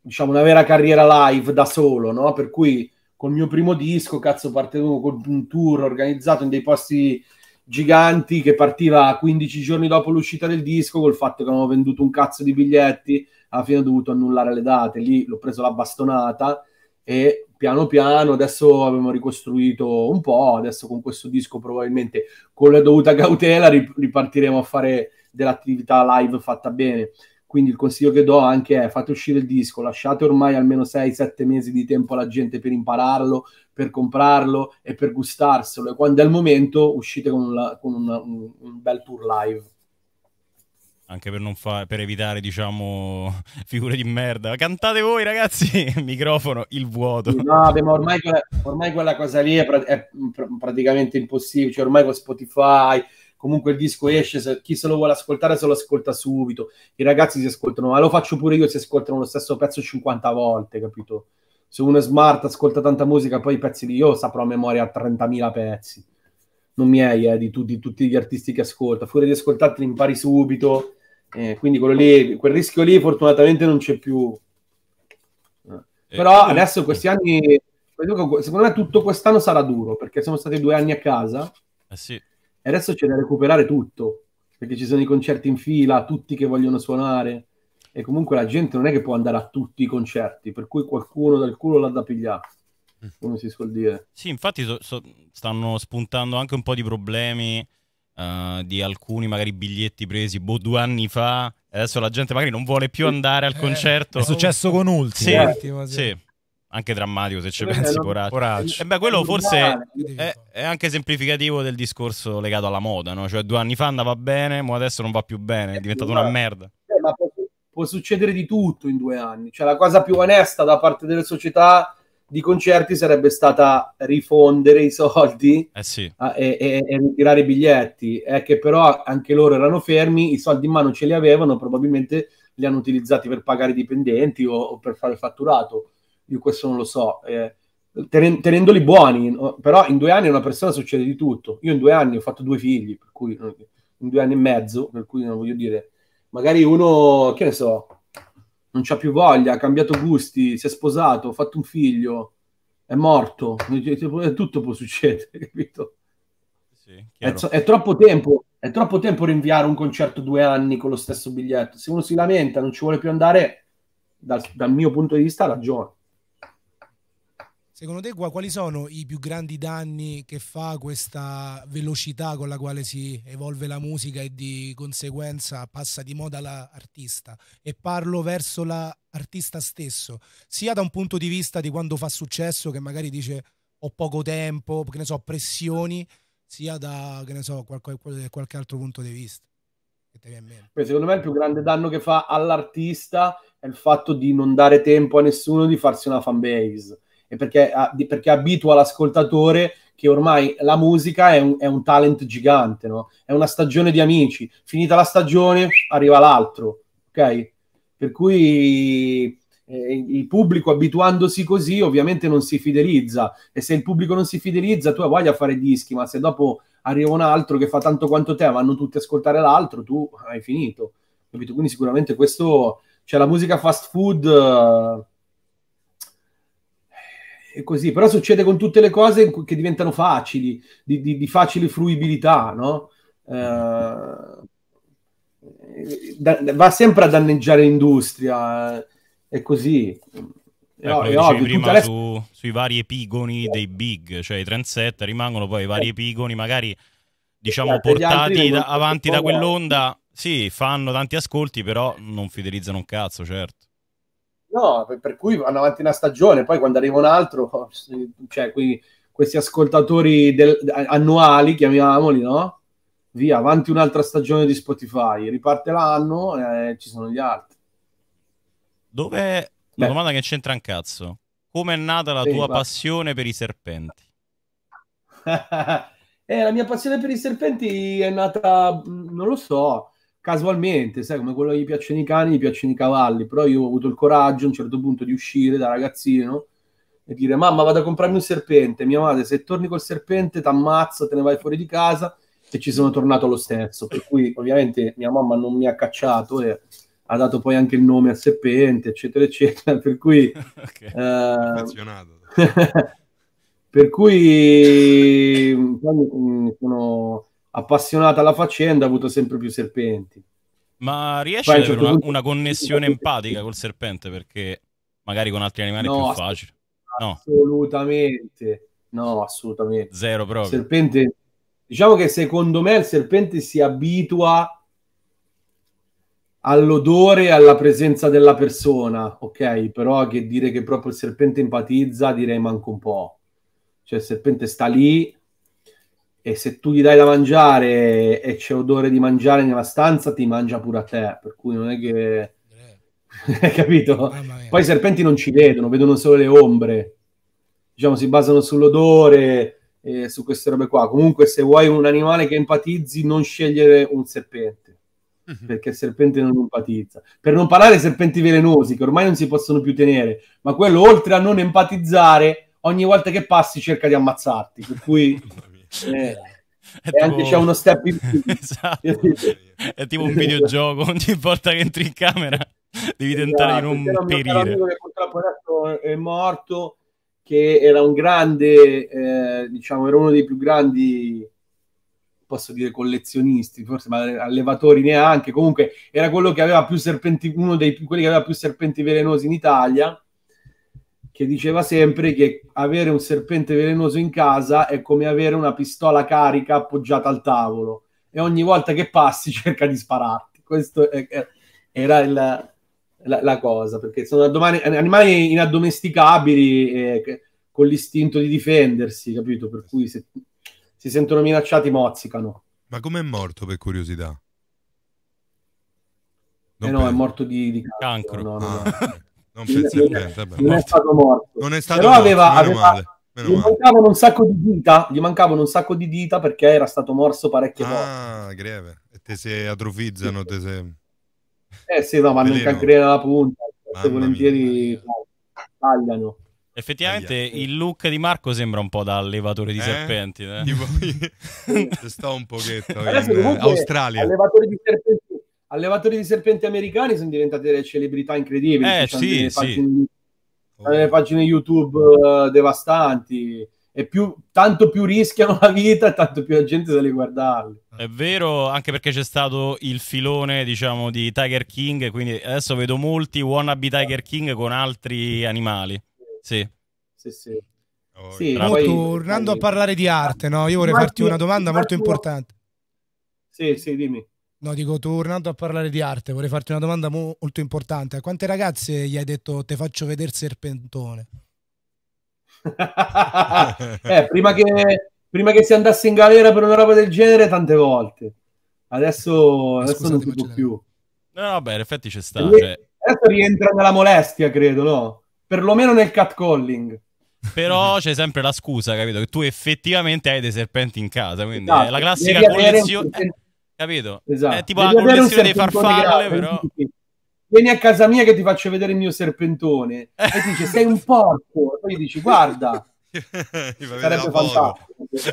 diciamo, una vera carriera live da solo, no? Per cui col mio primo disco, cazzo, partendo con un tour organizzato in dei posti giganti che partiva 15 giorni dopo l'uscita del disco col fatto che avevo venduto un cazzo di biglietti alla fine ho dovuto annullare le date lì l'ho preso la bastonata e piano piano, adesso abbiamo ricostruito un po', adesso con questo disco probabilmente con la dovuta cautela ripartiremo a fare dell'attività live fatta bene. Quindi il consiglio che do anche è fate uscire il disco, lasciate ormai almeno 6-7 mesi di tempo alla gente per impararlo, per comprarlo e per gustarselo. E quando è il momento uscite con, la, con una, un, un bel tour live anche per, non fa- per evitare, diciamo, figure di merda. Cantate voi, ragazzi! Microfono, il vuoto. No, beh, ma ormai, quella, ormai quella cosa lì è, pra- è pr- praticamente impossibile. Cioè, ormai con Spotify, comunque il disco esce, se, chi se lo vuole ascoltare se lo ascolta subito. I ragazzi si ascoltano, ma lo faccio pure io, si ascoltano lo stesso pezzo 50 volte, capito? Se uno è smart, ascolta tanta musica, poi i pezzi di io saprò a memoria 30.000 pezzi. Non miei, eh, di, tu- di tutti gli artisti che ascolta. Fuori di ascoltarti impari subito eh, quindi lì, quel rischio lì fortunatamente non c'è più. Eh, Però adesso questi anni, secondo me tutto quest'anno sarà duro perché siamo stati due anni a casa eh sì. e adesso c'è da recuperare tutto perché ci sono i concerti in fila, tutti che vogliono suonare e comunque la gente non è che può andare a tutti i concerti, per cui qualcuno dal culo l'ha da pigliare mm. come si suol dire. Sì, infatti so, so, stanno spuntando anche un po' di problemi uh, di alcuni magari biglietti presi boh, due anni fa. Adesso la gente magari non vuole più andare al eh, concerto. Eh, è successo con Ultimo. Sì, ultimo, sì. sì. Anche drammatico se ci eh, pensi, poraccio. E beh, quello forse è, è, anche semplificativo del discorso legato alla moda, no? Cioè, due anni fa andava bene, ma adesso non va più bene, è diventata una merda. Eh, ma può, può succedere di tutto in due anni. Cioè, la cosa più onesta da parte delle società di concerti sarebbe stata rifondere i soldi eh sì. a, e, e, e, ritirare i biglietti, è che però anche loro erano fermi, i soldi in mano ce li avevano, probabilmente li hanno utilizzati per pagare i dipendenti o, o per fare il fatturato, io questo non lo so, eh, tenen- tenendoli buoni, però in due anni a una persona succede di tutto, io in due anni ho fatto due figli, per cui in due anni e mezzo, per cui non voglio dire, magari uno, che ne so, non c'ha più voglia, ha cambiato gusti, si è sposato, ha fatto un figlio, è morto, eh, tutto può succedere, capito? Sì, è, è, troppo tempo, è troppo tempo rinviare un concerto due anni con lo stesso biglietto. Se uno si lamenta, non ci vuole più andare, dal, dal mio punto di vista ha ragione. Secondo te quali sono i più grandi danni che fa questa velocità con la quale si evolve la musica e di conseguenza passa di moda l'artista? E parlo verso l'artista stesso, sia da un punto di vista di quando fa successo che magari dice ho poco tempo, che ne so, pressioni, sia da che ne so, qualche, qualche altro punto di vista. Beh, secondo me il più grande danno che fa all'artista è il fatto di non dare tempo a nessuno di farsi una fanbase perché, perché abitua l'ascoltatore che ormai la musica è un, è un talent gigante, no? È una stagione di amici. Finita la stagione, arriva l'altro, ok? Per cui eh, il pubblico abituandosi così ovviamente non si fidelizza e se il pubblico non si fidelizza tu hai voglia a fare dischi ma se dopo arriva un altro che fa tanto quanto te vanno tutti a ascoltare l'altro tu hai finito capito quindi sicuramente questo cioè la musica fast food eh, è così, però succede con tutte le cose che diventano facili, di, di, di facile fruibilità, no? Eh, da, va sempre a danneggiare l'industria, eh, è così. Eh, è, eh, è ovvio, prima le... su, sui vari epigoni dei big, cioè i trendset rimangono poi i vari eh. epigoni magari diciamo esatto, portati da, avanti da quell'onda, sì, fanno tanti ascolti, però non fidelizzano un cazzo, certo. No, per cui vanno avanti una stagione, poi quando arriva un altro, oh, cioè quindi questi ascoltatori del, annuali, chiamiamoli, no? Via, avanti un'altra stagione di Spotify, riparte l'anno e eh, ci sono gli altri. Dove, una domanda che c'entra un cazzo, come è nata la sì, tua va. passione per i serpenti? eh, la mia passione per i serpenti è nata, mm, non lo so, casualmente, sai, come quello gli piacciono i cani, gli piacciono i cavalli, però io ho avuto il coraggio a un certo punto di uscire da ragazzino e dire mamma vado a comprarmi un serpente, mia madre se torni col serpente ti ammazza, te ne vai fuori di casa e ci sono tornato lo stesso, per cui ovviamente mia mamma non mi ha cacciato e ha dato poi anche il nome al serpente, eccetera, eccetera, per cui... okay. eh, per cui mm, sono appassionata alla faccenda ha avuto sempre più serpenti. Ma riesce Poi, ad certo avere certo una, una, connessione empatica col serpente perché magari con altri animali no, è più facile. No, assolutamente. No, assolutamente. Zero proprio. Serpente diciamo che secondo me il serpente si abitua all'odore e alla presenza della persona, ok? Però che dire che proprio il serpente empatizza direi manco un po'. Cioè il serpente sta lì, e se tu gli dai da mangiare e c'è odore di mangiare nella stanza, ti mangia pure a te, per cui non è che... Hai capito? Poi i serpenti non ci vedono, vedono solo le ombre. Diciamo, si basano sull'odore, e su queste robe qua. Comunque, se vuoi un animale che empatizzi, non scegliere un serpente, uh-huh. perché il serpente non empatizza. Per non parlare dei serpenti velenosi, che ormai non si possono più tenere, ma quello, oltre a non empatizzare, ogni volta che passi cerca di ammazzarti. Per cui... Eh, e tipo... anche c'è uno step in più. esatto. è tipo un videogioco, ogni volta che entri in camera devi esatto, tentare esatto, di non perire. Che purtroppo è eh, morto, che era un grande, eh, diciamo, era uno dei più grandi posso dire collezionisti, forse ma allevatori neanche, comunque era quello che aveva più serpenti, uno dei quelli che aveva più serpenti velenosi in Italia che diceva sempre che avere un serpente velenoso in casa è come avere una pistola carica appoggiata al tavolo e ogni volta che passi cerca di spararti. Questo era il, la, la, cosa, perché sono domani, animali inaddomesticabili eh, con l'istinto di difendersi, capito? Per cui se si sentono minacciati mozzicano. Ma com'è morto per curiosità? Eh no, è morto di, di cancro. cancro. No, no, no. Ah. Non, niente, non è stato morto. Non è stato Però morto, aveva, aveva gli mancavano un sacco di dita, gli mancavano un sacco di dita perché era stato morso parecchie ah, volte. Ah, greve. E te se atrofizzano, sì. te se... Eh sì, no, vanno in cancrena alla punta, se volentieri tagliano. Effettivamente Aia. il look di Marco sembra un po' da allevatore di eh? serpenti. Eh? Tipo, sta un pochetto in Australia. Allevatore di serpenti allevatori di serpenti americani sono diventate delle celebrità incredibili. Eh, sì, delle, sì. Pagine, oh. delle pagine YouTube uh, devastanti e più, tanto più rischiano la vita, tanto più la gente se li guardarli. È vero, anche perché c'è stato il filone, diciamo, di Tiger King, quindi adesso vedo molti wannabe Tiger King con altri animali. Sì. Sì, sì. Oh, poi, tornando poi... a parlare di arte, no? Io vorrei Martino, farti una domanda Martino. molto importante. Sì, sì, dimmi. No, dico, tornando a parlare di arte, vorrei farti una domanda molto importante. A quante ragazze gli hai detto te faccio vedere serpentone? eh, prima, che, prima, che, si andasse in galera per una roba del genere, tante volte. Adesso, eh, adesso non si può più. No, vabbè, in effetti c'è sta. Cioè... Adesso rientra nella molestia, credo, no? Perlomeno nel catcalling. Però c'è sempre la scusa, capito? Che tu effettivamente hai dei serpenti in casa, quindi esatto, è la classica collezione... Capito? Esatto. È eh, tipo Devi la collezione dei farfalle, però... Vieni a casa mia che ti faccio vedere il mio serpentone. e ti dice, sei un porco. E poi dici, guarda... E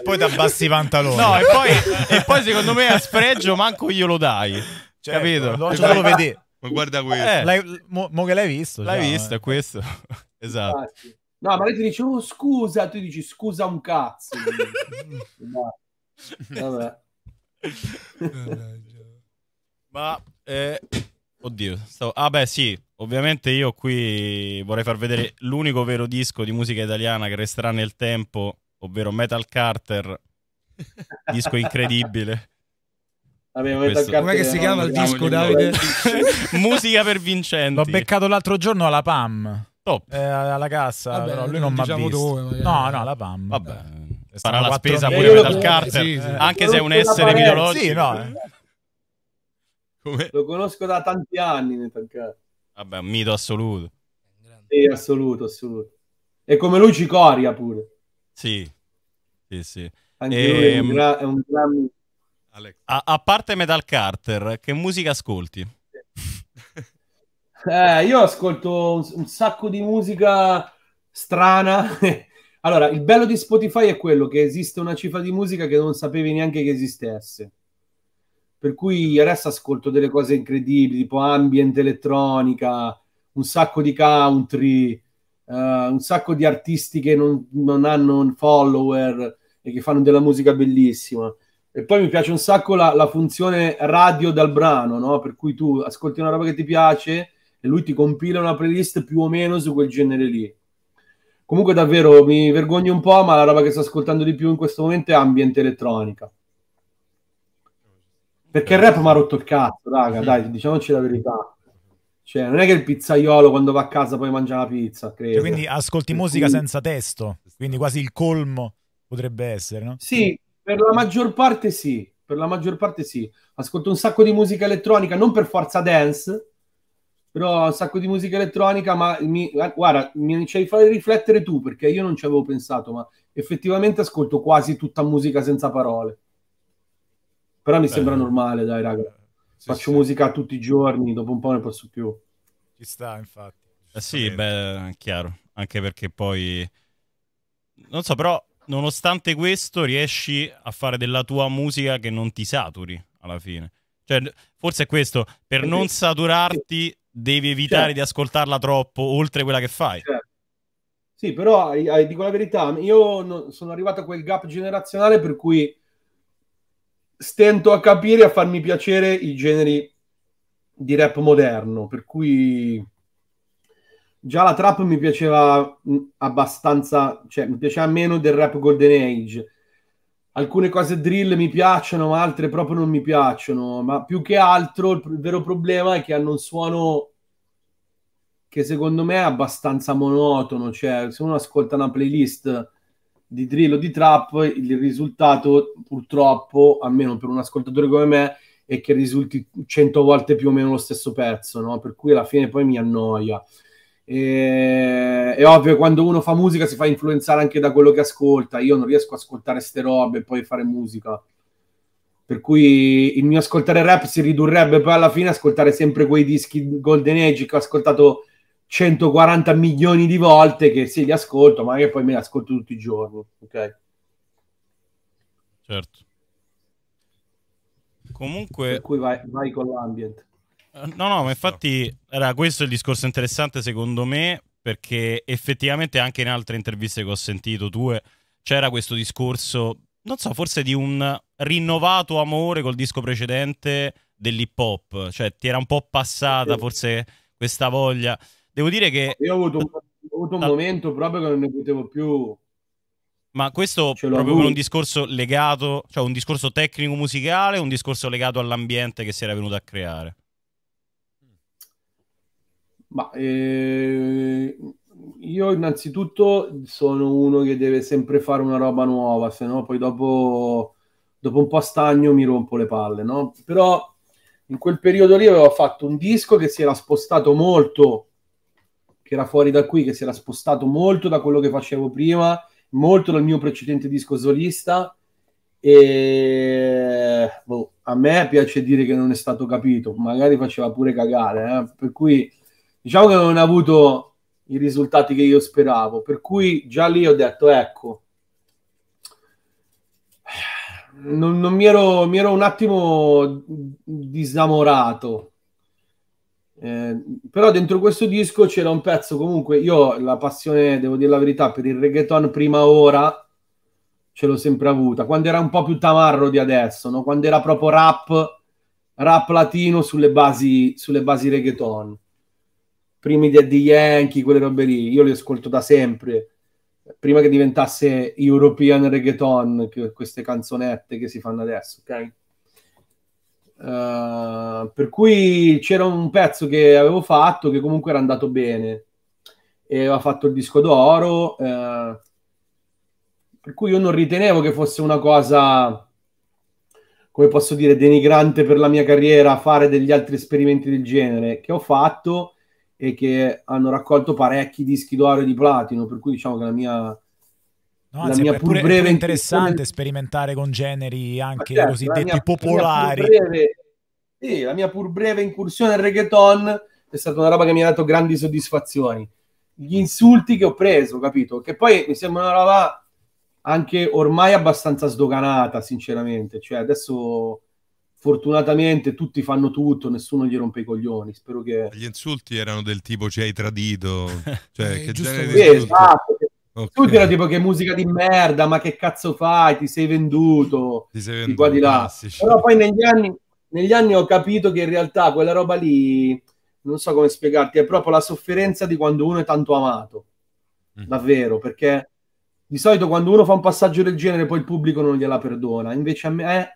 poi ti abbassi i pantaloni. No, e poi, e poi secondo me a sfregio manco glielo dai. Cioè, capito? Lo, cioè, lo vedi. Ma guarda questo. Eh, l'hai, mo, mo, che l'hai visto. L'hai cioè, visto, è questo. esatto. Infatti. No, ma lei ti dice, oh scusa, tu dici scusa un cazzo. no. Vabbè. Ma, eh, oddio, stavo... ah beh sì, ovviamente io qui vorrei far vedere l'unico vero disco di musica italiana che resterà nel tempo, ovvero Metal Carter, disco incredibile. Abbiamo questo. Come che si chiama il disco, Davide? musica per vincenti. L'ho beccato l'altro giorno alla PAM. Top. Eh, alla cassa, Vabbè, però lui non, non mi ha diciamo visto. Dove, no, no, alla PAM. Vabbè farà la spesa pure per dal Carter, sì, sì. anche se è un essere mitologico. Sì, no. Eh. Eh. Come? Lo conosco da tanti anni, Nathan Vabbè, un mito assoluto. Sì, assoluto, assoluto. E come lui ci coria pure. Sì, sì, sì. Anche e... Ehm, è un gran... È A, a, parte Metal Carter, che musica ascolti? Eh, io ascolto un, un, sacco di musica strana, Allora, il bello di Spotify è quello che esiste una cifra di musica che non sapevi neanche che esistesse. Per cui adesso ascolto delle cose incredibili, tipo ambient elettronica, un sacco di country, uh, un sacco di artisti che non, non hanno follower e che fanno della musica bellissima. E poi mi piace un sacco la, la funzione radio dal brano, no? Per cui tu ascolti una roba che ti piace e lui ti compila una playlist più o meno su quel genere lì Comunque davvero mi vergogno un po', ma la roba che sto ascoltando di più in questo momento è ambiente elettronica. Perché il rap mi ha rotto il cazzo, raga, dai, diciamoci la verità. Cioè, non è che il pizzaiolo quando va a casa poi mangia la pizza, credo. Cioè, quindi ascolti musica cui... senza testo, quindi quasi il colmo potrebbe essere, no? Sì, per la maggior parte sì, per la maggior parte sì. Ascolto un sacco di musica elettronica, non per forza dance, però un sacco di musica elettronica, ma mi, guarda, mi ci hai fatto riflettere tu perché io non ci avevo pensato, ma effettivamente ascolto quasi tutta musica senza parole. Però mi Beh, sembra normale, dai raga. Eh, sì, Faccio sì. musica tutti i giorni, dopo un po' ne posso più. Ci sta, infatti. Eh sì, beh, chiaro, anche perché poi non so, però nonostante questo riesci a fare della tua musica che non ti saturi alla fine. Cioè, forse è questo, per eh, non saturarti devi evitare certo. di ascoltarla troppo oltre quella che fai. Certo. Sì, però eh, eh, dico la verità, io sono arrivato a quel gap generazionale per cui stento a capire e a farmi piacere i generi di rap moderno, per cui già la trap mi piaceva mm, abbastanza, cioè mi piaceva meno del rap golden age. Alcune cose drill mi piacciono, ma altre proprio non mi piacciono, ma più che altro il vero problema è che hanno un suono che secondo me è abbastanza monotono, cioè se uno ascolta una playlist di drill o di trap, il risultato purtroppo, almeno per un ascoltatore come me, è che risulti cento volte più o meno lo stesso pezzo, no? per cui alla fine poi mi annoia. E... È ovvio, che quando uno fa musica si fa influenzare anche da quello che ascolta, io non riesco a ascoltare ste robe e poi fare musica. Per cui il mio ascoltare rap si ridurrebbe poi alla fine a ascoltare sempre quei dischi Golden Age che ho ascoltato 140 milioni di volte che sì, li ascolto, ma che poi me li ascolto tutti i giorni, ok? Certo. Comunque... Per cui vai, vai con l'ambient. Eh, no, no, ma infatti era questo il discorso interessante secondo me, perché effettivamente anche in altre interviste che ho sentito tue c'era questo discorso, non so, forse di un rinnovato amore col disco precedente dell'hip hop, cioè ti era un po' passata sì. forse questa voglia. Devo dire che... Io ho avuto un, ho avuto un momento proprio che non ne potevo più. Ma questo proprio avuto. un discorso legato, cioè un discorso tecnico-musicale, un discorso legato all'ambiente che si era venuto a creare? Ma, eh, io innanzitutto sono uno che deve sempre fare una roba nuova, se no poi dopo, dopo un po' stagno mi rompo le palle, no? Però in quel periodo lì avevo fatto un disco che si era spostato molto che era fuori da qui, che si era spostato molto da quello che facevo prima, molto dal mio precedente disco solista e boh, a me piace dire che non è stato capito, magari faceva pure cagare, eh? per cui diciamo che non ha avuto i risultati che io speravo, per cui già lì ho detto ecco, non, non mi, ero, mi ero un attimo disamorato eh, però dentro questo disco c'era un pezzo comunque, io la passione, devo dire la verità, per il reggaeton prima ora ce l'ho sempre avuta, quando era un po' più tamarro di adesso, no? quando era proprio rap, rap latino sulle basi, sulle basi reggaeton. Primi di, Yankee, quelle robe lì, io li ascolto da sempre, prima che diventasse European reggaeton, queste canzonette che si fanno adesso, ok? Eh, per cui c'era un pezzo che avevo fatto che comunque era andato bene e aveva fatto il disco d'oro. Uh, per cui io non ritenevo che fosse una cosa, come posso dire, denigrante per la mia carriera fare degli altri esperimenti del genere che ho fatto e che hanno raccolto parecchi dischi d'oro e di platino, per cui diciamo che la mia No, anzi, la mia è pure, breve pure interessante nel... sperimentare con generi anche certo, cosiddetti mia, popolari. La breve, sì, la mia pur breve incursione al reggaeton è stata una roba che mi ha dato grandi soddisfazioni. Gli insulti che ho preso, capito? Che poi mi sembra una roba anche ormai abbastanza sdoganata, sinceramente. Cioè, adesso fortunatamente tutti fanno tutto, nessuno gli rompe i coglioni. Spero che... Gli insulti erano del tipo ci hai tradito. Cioè, eh, che genere di insulti? Esatto, Okay. Tutti erano tipo che musica di merda, ma che cazzo fai? Ti sei venduto, ti sei venduto di qua di là. Classici. Però poi negli anni, negli anni ho capito che in realtà quella roba lì, non so come spiegarti, è proprio la sofferenza di quando uno è tanto amato, mm. davvero, perché di solito quando uno fa un passaggio del genere poi il pubblico non gliela perdona, invece a me, eh,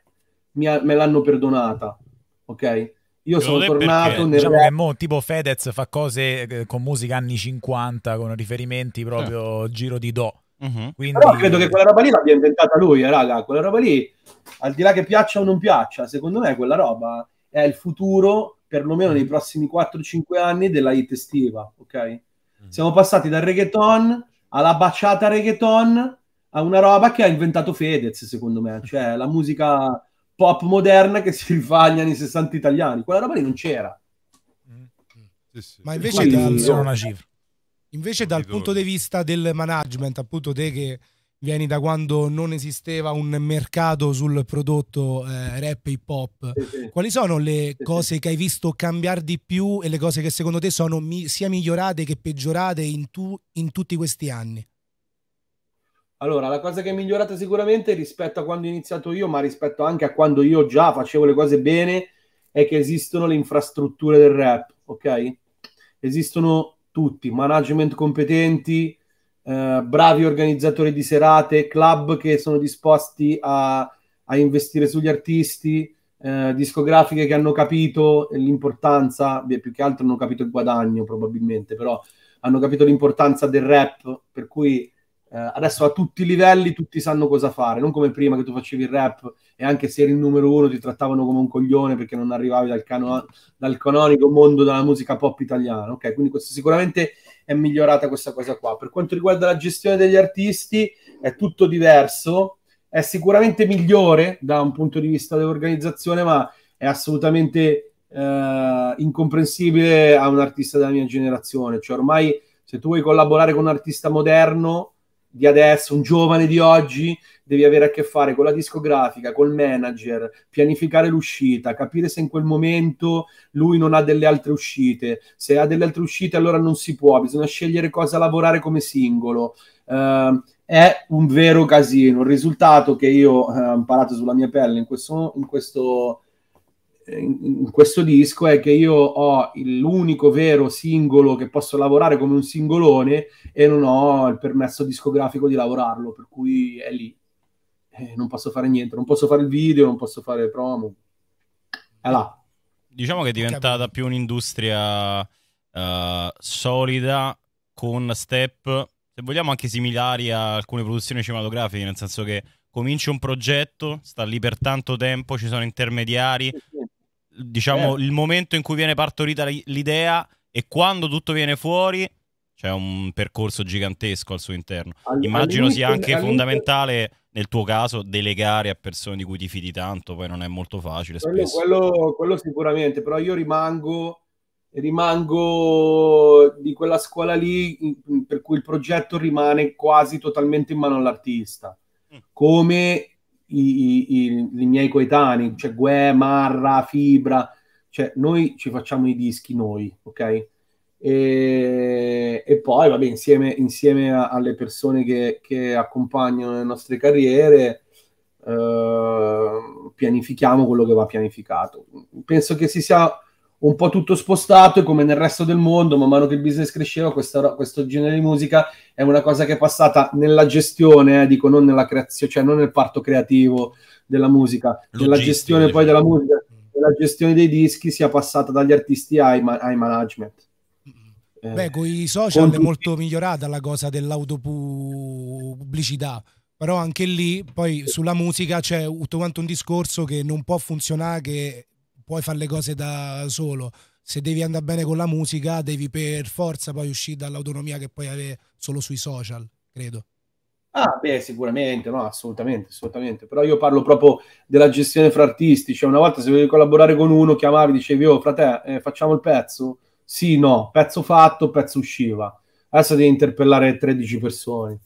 me l'hanno perdonata, ok? Io sono tornato nel diciamo che mo, tipo Fedez fa cose eh, con musica anni 50 con riferimenti eh. proprio eh. giro di do. Mm-hmm. Quindi... Però credo che quella roba lì l'abbia inventata lui, eh, raga. Quella roba lì, al di là che piaccia o non piaccia, secondo me quella roba è il futuro, perlomeno mm. nei prossimi 4-5 anni, della hit estiva, ok? Mm-hmm. Siamo passati dal reggaeton alla baciata reggaeton a una roba che ha inventato Fedez, secondo me. Cioè, la musica pop moderna che si rifà agli anni 60 italiani. Quella roba lì non c'era. Ma invece dal, sono una cifra. Invece dal punto di vista del management, appunto te che vieni da quando non esisteva un mercato sul prodotto eh, rap hip hop. Sì, sì. Quali sono le cose che hai visto cambiare di più e le cose che secondo te sono mi- sia migliorate che peggiorate in, tu- in tutti questi anni? Allora, la cosa che è migliorata sicuramente rispetto a quando ho iniziato io, ma rispetto anche a quando io già facevo le cose bene, è che esistono le infrastrutture del rap, ok? Esistono tutti, management competenti, eh, bravi organizzatori di serate, club che sono disposti a, a investire sugli artisti, eh, discografiche che hanno capito l'importanza, beh, più che altro hanno capito il guadagno probabilmente, però hanno capito l'importanza del rap, per cui eh, adesso a tutti i livelli tutti sanno cosa fare, non come prima che tu facevi il rap e anche se eri il numero uno ti trattavano come un coglione perché non arrivavi dal, cano- dal canonico mondo della musica pop italiana. Ok, quindi questo, sicuramente è migliorata questa cosa qua. Per quanto riguarda la gestione degli artisti è tutto diverso, è sicuramente migliore da un punto di vista dell'organizzazione, ma è assolutamente eh, incomprensibile a un artista della mia generazione. Cioè ormai se tu vuoi collaborare con un artista moderno di adesso, un giovane di oggi, devi avere a che fare con la discografica, col manager, pianificare l'uscita, capire se in quel momento lui non ha delle altre uscite. Se ha delle altre uscite allora non si può, bisogna scegliere cosa lavorare come singolo. Uh, è un vero casino. Il risultato che io eh, ho imparato sulla mia pelle in questo, in questo in questo disco è che io ho l'unico vero singolo che posso lavorare come un singolone e non ho il permesso discografico di lavorarlo, per cui è lì. Eh, non posso fare niente, non posso fare il video, non posso fare promo. È là. Diciamo che è diventata più un'industria uh, solida con step, se vogliamo anche similari a alcune produzioni cinematografiche, nel senso che cominci un progetto, sta lì per tanto tempo, ci sono intermediari, diciamo, eh. il momento in cui viene partorita l'idea e quando tutto viene fuori c'è un percorso gigantesco al suo interno. All Immagino sia anche fondamentale nel tuo caso delegare a persone di cui ti fidi tanto, poi non è molto facile. Quello, quello, quello sicuramente, però io rimango, rimango di quella scuola lì per cui il progetto rimane quasi totalmente in mano all'artista. Mm. Come i, i, i, miei coetanei, cioè Gue, Marra, Fibra, cioè noi ci facciamo i dischi noi, ok? E, e poi, vabbè, insieme, insieme a, alle persone che, che, accompagnano le nostre carriere, eh, pianifichiamo quello che va pianificato. Penso che si sia un po' tutto spostato e come nel resto del mondo, man mano che il business cresceva, questa, questo genere di musica è una cosa che è passata nella gestione, eh, dico non nella creazione, cioè non nel parto creativo della musica, Logistico, nella gestione poi della diciamo. musica, nella gestione dei dischi sia passata dagli artisti ai, ma- ai management. Eh, Beh, con i social è molto migliorata la cosa dell'autopubblicità però anche lì poi sulla musica c'è tutto quanto un discorso che non può funzionare che puoi fare le cose da solo. Se devi andare bene con la musica, devi per forza poi uscire dall'autonomia che puoi avere solo sui social, credo. Ah, beh, sicuramente, no, assolutamente, assolutamente. Però io parlo proprio della gestione fra artisti. Cioè, una volta se volevi collaborare con uno, chiamavi, dicevi, oh, frate, eh, facciamo il pezzo? Sì, no, pezzo fatto, pezzo usciva. Adesso devi interpellare 13 persone.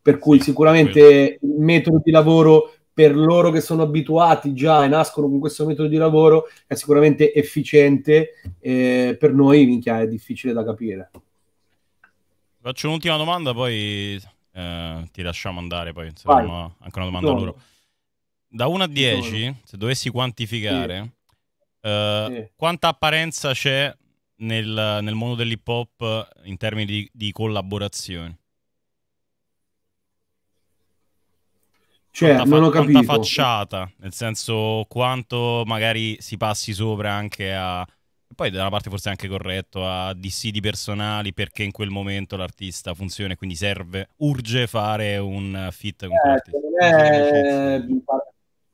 Per cui sicuramente il metodo di lavoro per loro che sono abituati già e nascono con questo metodo di lavoro è sicuramente efficiente, eh, per noi minchia, è difficile da capire. Faccio un'ultima domanda, poi eh, ti lasciamo andare, poi insomma, anche una domanda a loro. Da 1 a 10, se dovessi quantificare, sì. Eh, sì. quanta apparenza c'è nel, nel mondo dell'hip hop in termini di, di collaborazioni? Cioè, quanta, non ho capito. Quanta facciata, nel senso quanto magari si passi sopra anche a... Poi da una parte forse è anche corretto a dissidi personali perché in quel momento l'artista funziona e quindi serve, urge fare un fit con eh, quell'artista. Eh,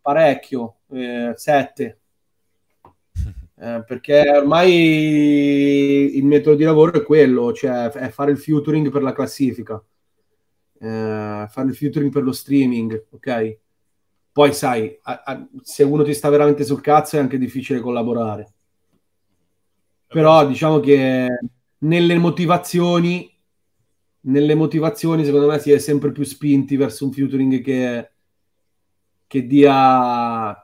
parecchio, 7. Eh, eh, perché ormai il metodo di lavoro è quello, cioè è fare il featuring per la classifica eh, fare il filtering per lo streaming, ok? Poi sai, a, a, se uno ti sta veramente sul cazzo è anche difficile collaborare. Però diciamo che nelle motivazioni, nelle motivazioni secondo me si è sempre più spinti verso un filtering che, che dia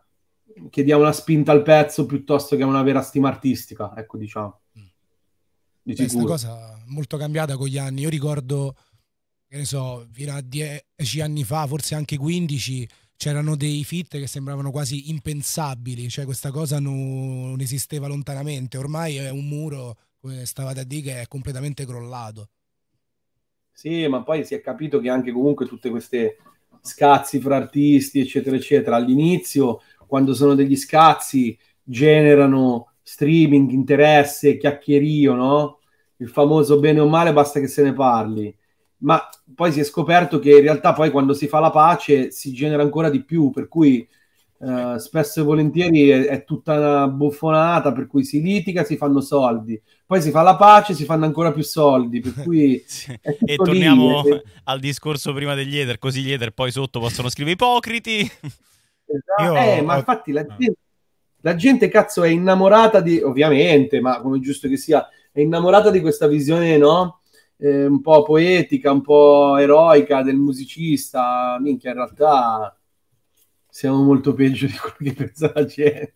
che dia una spinta al pezzo piuttosto che una vera stima artistica, ecco diciamo. Mm. Di Beh, questa cosa molto cambiata con gli anni. Io ricordo che ne so, fino a dieci anni fa, forse anche 15, c'erano dei fit che sembravano quasi impensabili, cioè questa cosa non esisteva lontanamente, ormai è un muro, come stavate a dire, che è completamente crollato. Sì, ma poi si è capito che anche comunque tutte queste scazzi fra artisti, eccetera, eccetera, all'inizio, quando sono degli scazzi, generano streaming, interesse, chiacchierio, no? Il famoso bene o male, basta che se ne parli ma poi si è scoperto che in realtà poi quando si fa la pace si genera ancora di più, per cui eh, spesso e volentieri è, è, tutta una buffonata, per cui si litiga, si fanno soldi, poi si fa la pace, si fanno ancora più soldi, per cui... e torniamo lì, eh. al discorso prima degli Ether, così gli Ether poi sotto possono scrivere ipocriti. Esatto. Io... Eh, ma infatti la gente, la gente cazzo è innamorata di, ovviamente, ma come giusto che sia, è innamorata di questa visione, no? eh, un po' poetica, un po' eroica del musicista, minchia, in realtà siamo molto peggio di quello che pensa la gente.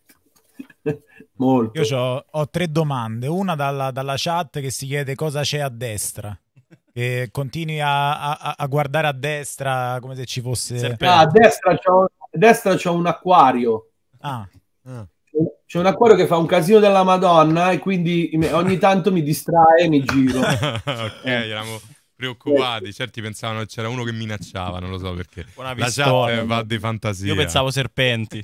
molto. Io ho tre domande, una dalla, dalla, chat che si chiede cosa c'è a destra. E continui a, a, a, guardare a destra come se ci fosse... Ah, a destra c'è un, un, acquario. Ah. Ah. C'è un acquario che fa un casino della Madonna e quindi ogni tanto mi distrae e mi giro. ok, eravamo preoccupati. Certi pensavano che c'era uno che minacciava, non lo so perché. Buona La chat va di fantasia. Io pensavo serpenti.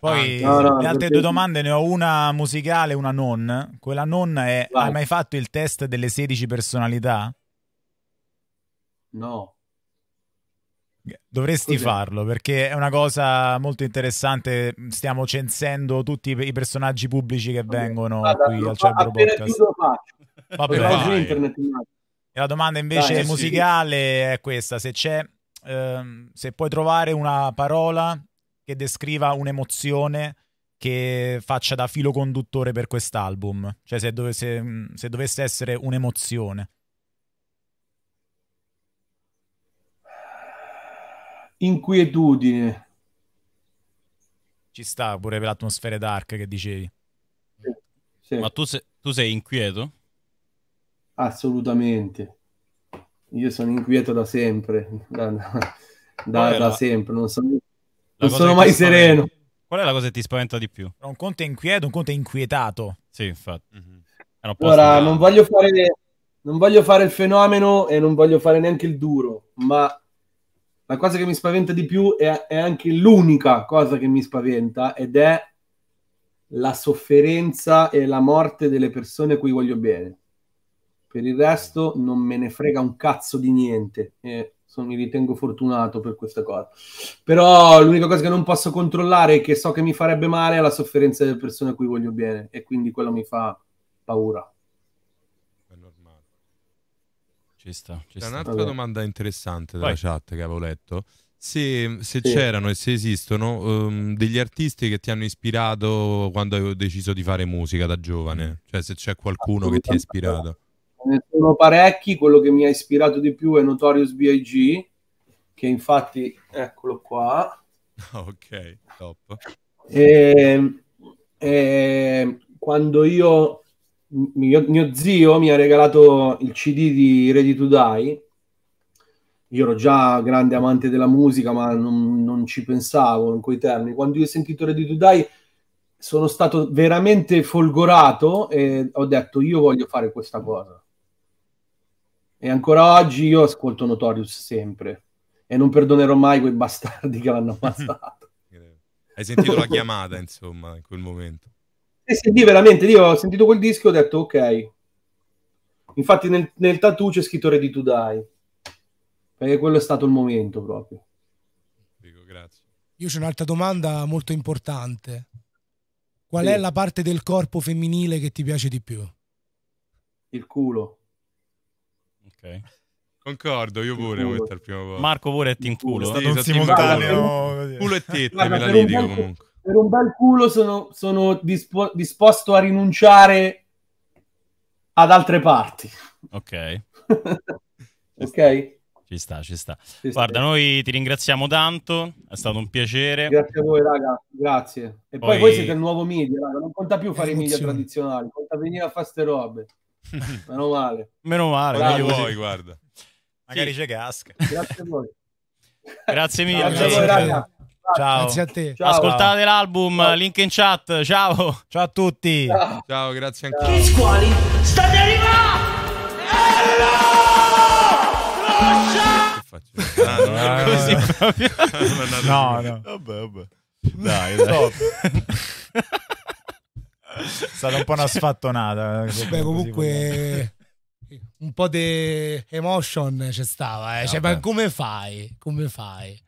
Poi ah, no, no, le altre due domande ne ho una musicale e una non. Quella non è: Vai. hai mai fatto il test delle 16 personalità? No. Dovresti Cos'è? farlo perché è una cosa molto interessante. Stiamo censendo tutti i personaggi pubblici che vengono Guarda, qui al Cerbero Podcast. Vabbè, vai. E la domanda invece Dai, musicale sì. è questa: se c'è, ehm, se puoi trovare una parola che descriva un'emozione che faccia da filo conduttore per quest'album, cioè se, dovesse, se dovesse essere un'emozione. inquietudine. Ci sta pure per l'atmosfera dark che dicevi. Sì, Ma tu, se, tu sei inquieto? Assolutamente. Io sono inquieto da sempre, da, da, da, da sempre, non sono, non sono mai sereno. Spaventa. Qual è la cosa che ti spaventa di più? Un conto è inquieto, un conto è inquietato. Sì, infatti. Mm -hmm. Allora, non voglio, fare, non voglio fare il fenomeno e non voglio fare neanche il duro, ma la cosa che mi spaventa di più è, è anche l'unica cosa che mi spaventa ed è la sofferenza e la morte delle persone a cui voglio bene. Per il resto non me ne frega un cazzo di niente. E sono, mi ritengo fortunato per questa cosa. Però l'unica cosa che non posso controllare e che so che mi farebbe male è la sofferenza delle persone a cui voglio bene. E quindi quello mi fa paura. Ci sta. Ci sta. Un'altra Vabbè. domanda interessante della Vai. chat che avevo letto. Se, se sì. c'erano e se esistono um, degli artisti che ti hanno ispirato quando hai deciso di fare musica da giovane, cioè se c'è qualcuno che ti ha ispirato. Ne sono parecchi, quello che mi ha ispirato di più è Notorious B.I.G., che infatti, eccolo qua. ok, top. E, ehm, e, ehm, quando io mio, mio, zio mi ha regalato il CD di Ready to Die. Io ero già grande amante della musica, ma non, non ci pensavo in quei termini. Quando io ho sentito Ready to Die, sono stato veramente folgorato e ho detto: Io voglio fare questa cosa. E ancora oggi io ascolto Notorious sempre e non perdonerò mai quei bastardi che l'hanno ammazzato. Hai sentito la chiamata, insomma, in quel momento. Sì, sì, lì veramente, io ho sentito quel disco e ho detto ok. Infatti nel, nel tattoo c'è scritto Ready to Die, perché quello è stato il momento proprio. Dico, grazie. Io c'ho un'altra domanda molto importante. Qual sì. è la parte del corpo femminile che ti piace di più? Il culo. Ok. Concordo, io pure il primo Marco pure è team culo. è stato sì, simultaneo. Culo e tette, Guarda, me la litigo comunque per un bel culo sono, sono dispo- disposto a rinunciare ad altre parti. Ok. ok. Ci sta, ci sta. Ci Guarda, sta. noi ti ringraziamo tanto, è stato un piacere. Grazie a voi, raga, grazie. E poi, poi voi siete il nuovo media, raga. non conta più fare i media tradizionali, conta venire a fare ste robe. Meno male. Meno male, meglio voi, guarda. Magari sì. c'è casca. Grazie a voi. grazie mille. Grazie a voi, raga. Ciao. Grazie a te. Ciao. Ascoltate ciao. l'album, link in chat. Ciao. Ciao a tutti. Ciao, ciao grazie anche a squali state arrivando! Ello! Ah, no, Così proprio. no, no. Vabbè, vabbè. Dai, dai. È stata un po' una sfattonata. Beh, comunque un po' di emotion c'è stava, eh. cioè, ma come fai? Come fai?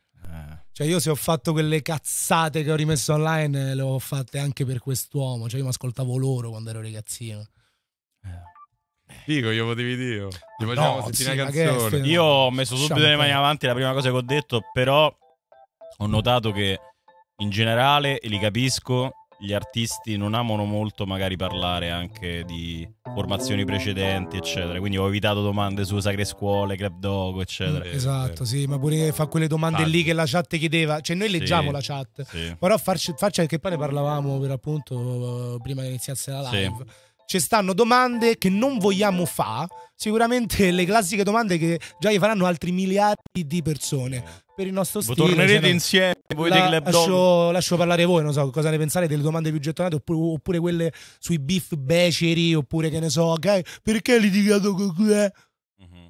Cioè io se ho fatto quelle cazzate che ho rimesso online eh, le ho fatte anche per quest'uomo, cioè io mi ascoltavo loro quando ero ragazzino. Dico, eh. io potevi dire. Gli facciamo sentire sì, una canzone. Io ho messo subito le mani avanti la prima cosa che ho detto, però ho notato che in generale, e li capisco, gli artisti non amano molto magari parlare anche di formazioni precedenti, eccetera. Quindi ho evitato domande su sacre scuole, club dogo, eccetera. Mm. Eh, esatto, eh, sì, ma pure fa quelle domande tanti. lì che la chat chiedeva. Cioè, noi leggiamo sì, la chat, sì. però farci, farci anche poi ne parlavamo per appunto prima che iniziasse la live. Sì ci stanno domande che non vogliamo fare, sicuramente le classiche domande che già gli faranno altri miliardi di persone per il nostro stile. Tornerete cioè, insieme voi la, dei club lascio, lascio, parlare voi, non so cosa ne pensate delle domande più gettonate oppure, oppure quelle sui beef beceri oppure che ne so, okay? perché hai litigato con que? Eh? Mm-hmm.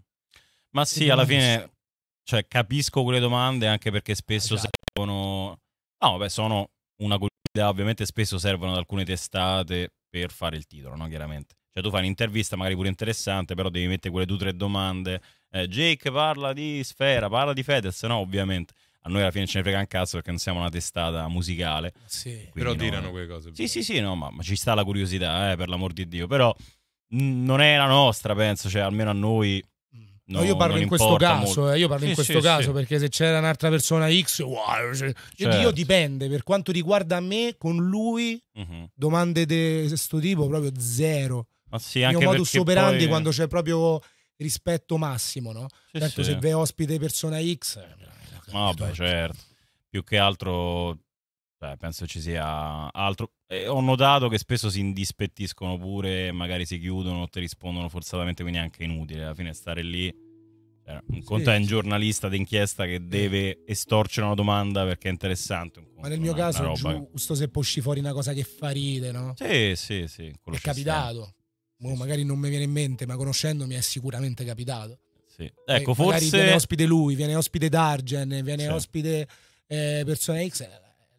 Ma sì, alla fine cioè, capisco quelle domande anche perché spesso esatto. servono... No, beh, sono una curiosità, ovviamente spesso servono ad alcune testate per fare il titolo, no? Chiaramente. Cioè tu fai un'intervista magari pure interessante, però devi mettere quelle due o tre domande. Eh, Jake parla di Sfera, parla di Fedez, no? Ovviamente. A noi alla fine ce ne frega un cazzo perché non siamo una testata musicale. Sì, però no, tirano eh. quelle cose. Sì, sì, sì, no, ma, ma, ci sta la curiosità, eh, per l'amor di Dio. Però mh, non è la nostra, penso, cioè almeno a noi No, io parlo in questo caso, eh, io parlo sì, in questo sì, caso sì. perché se c'era un'altra persona X, wow, cioè, certo. io dipende per quanto riguarda me con lui, uh mhm. -huh. domande di questo tipo proprio zero. Ma sì, anche Il Mio modus operandi poi... quando c'è proprio rispetto massimo, no? Sì, certo, se ve ospite persona X, eh, ma certo. Più che altro cioè, penso ci sia altro. Eh, ho notato che spesso si indispettiscono pure, magari si chiudono, ti rispondono forzatamente, quindi è anche inutile alla fine stare lì. Cioè, un sì, conto è un giornalista d'inchiesta che deve estorcere una domanda perché è interessante. Ma nel mio caso è giusto che... se posci fuori una cosa che fa ride, no? Sì, sì, sì. È capitato. Sì, sì. magari non mi viene in mente, ma conoscendomi è sicuramente capitato. Sì. Eh, ecco, e forse... Viene ospite lui, viene ospite Dargen, viene ospite eh, Persona X eh,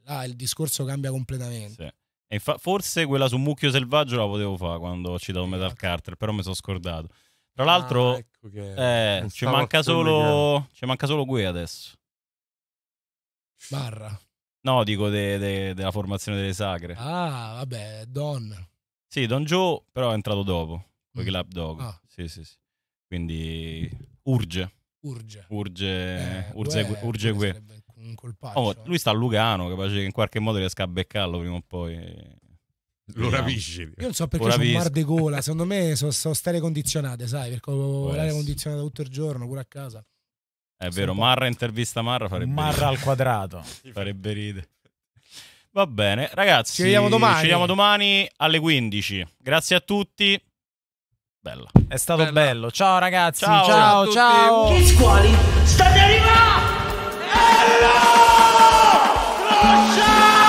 là ah, il discorso cambia completamente. Sì. E fa- forse quella su Mucchio Selvaggio la potevo fare quando ho citato Metal Carter, però mi sono scordato. Tra l'altro, ah, ecco eh, ci, manca solo, ci manca solo qui adesso. Barra. No, dico de- de- della formazione delle sacre. Ah, vabbè, Don. Sì, Don Joe, però è entrato dopo. Con mm. Club Dog. Ah. Sì, sì, sì. Quindi urge. Urge. Urge, eh, urge, urge, urge un colpaccio. Oh, lui sta a Lugano, capace che in qualche modo riesca a beccarlo prima o poi. Lo rapisci. Io non so perché c'è un mar de gola. Secondo me sono so stere condizionate, sai? Perché ho l'aria condizionata tutto il giorno, pure a casa. È vero, Marra intervista Marra farebbe Marra ride. al quadrato. farebbe ridere. Va bene, ragazzi. Ci vediamo domani. Ci vediamo domani alle 15. Grazie a tutti. Bella. È stato Bella. bello. Ciao ragazzi. Ciao ciao. ciao. Che scuoli state arrivando? Russia!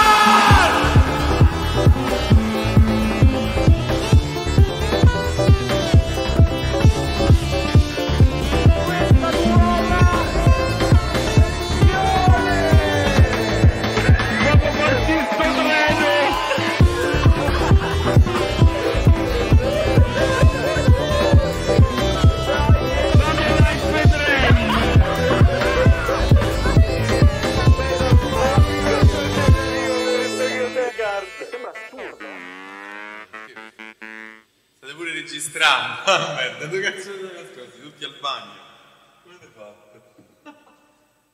Trump. Aspetta, dove cazzo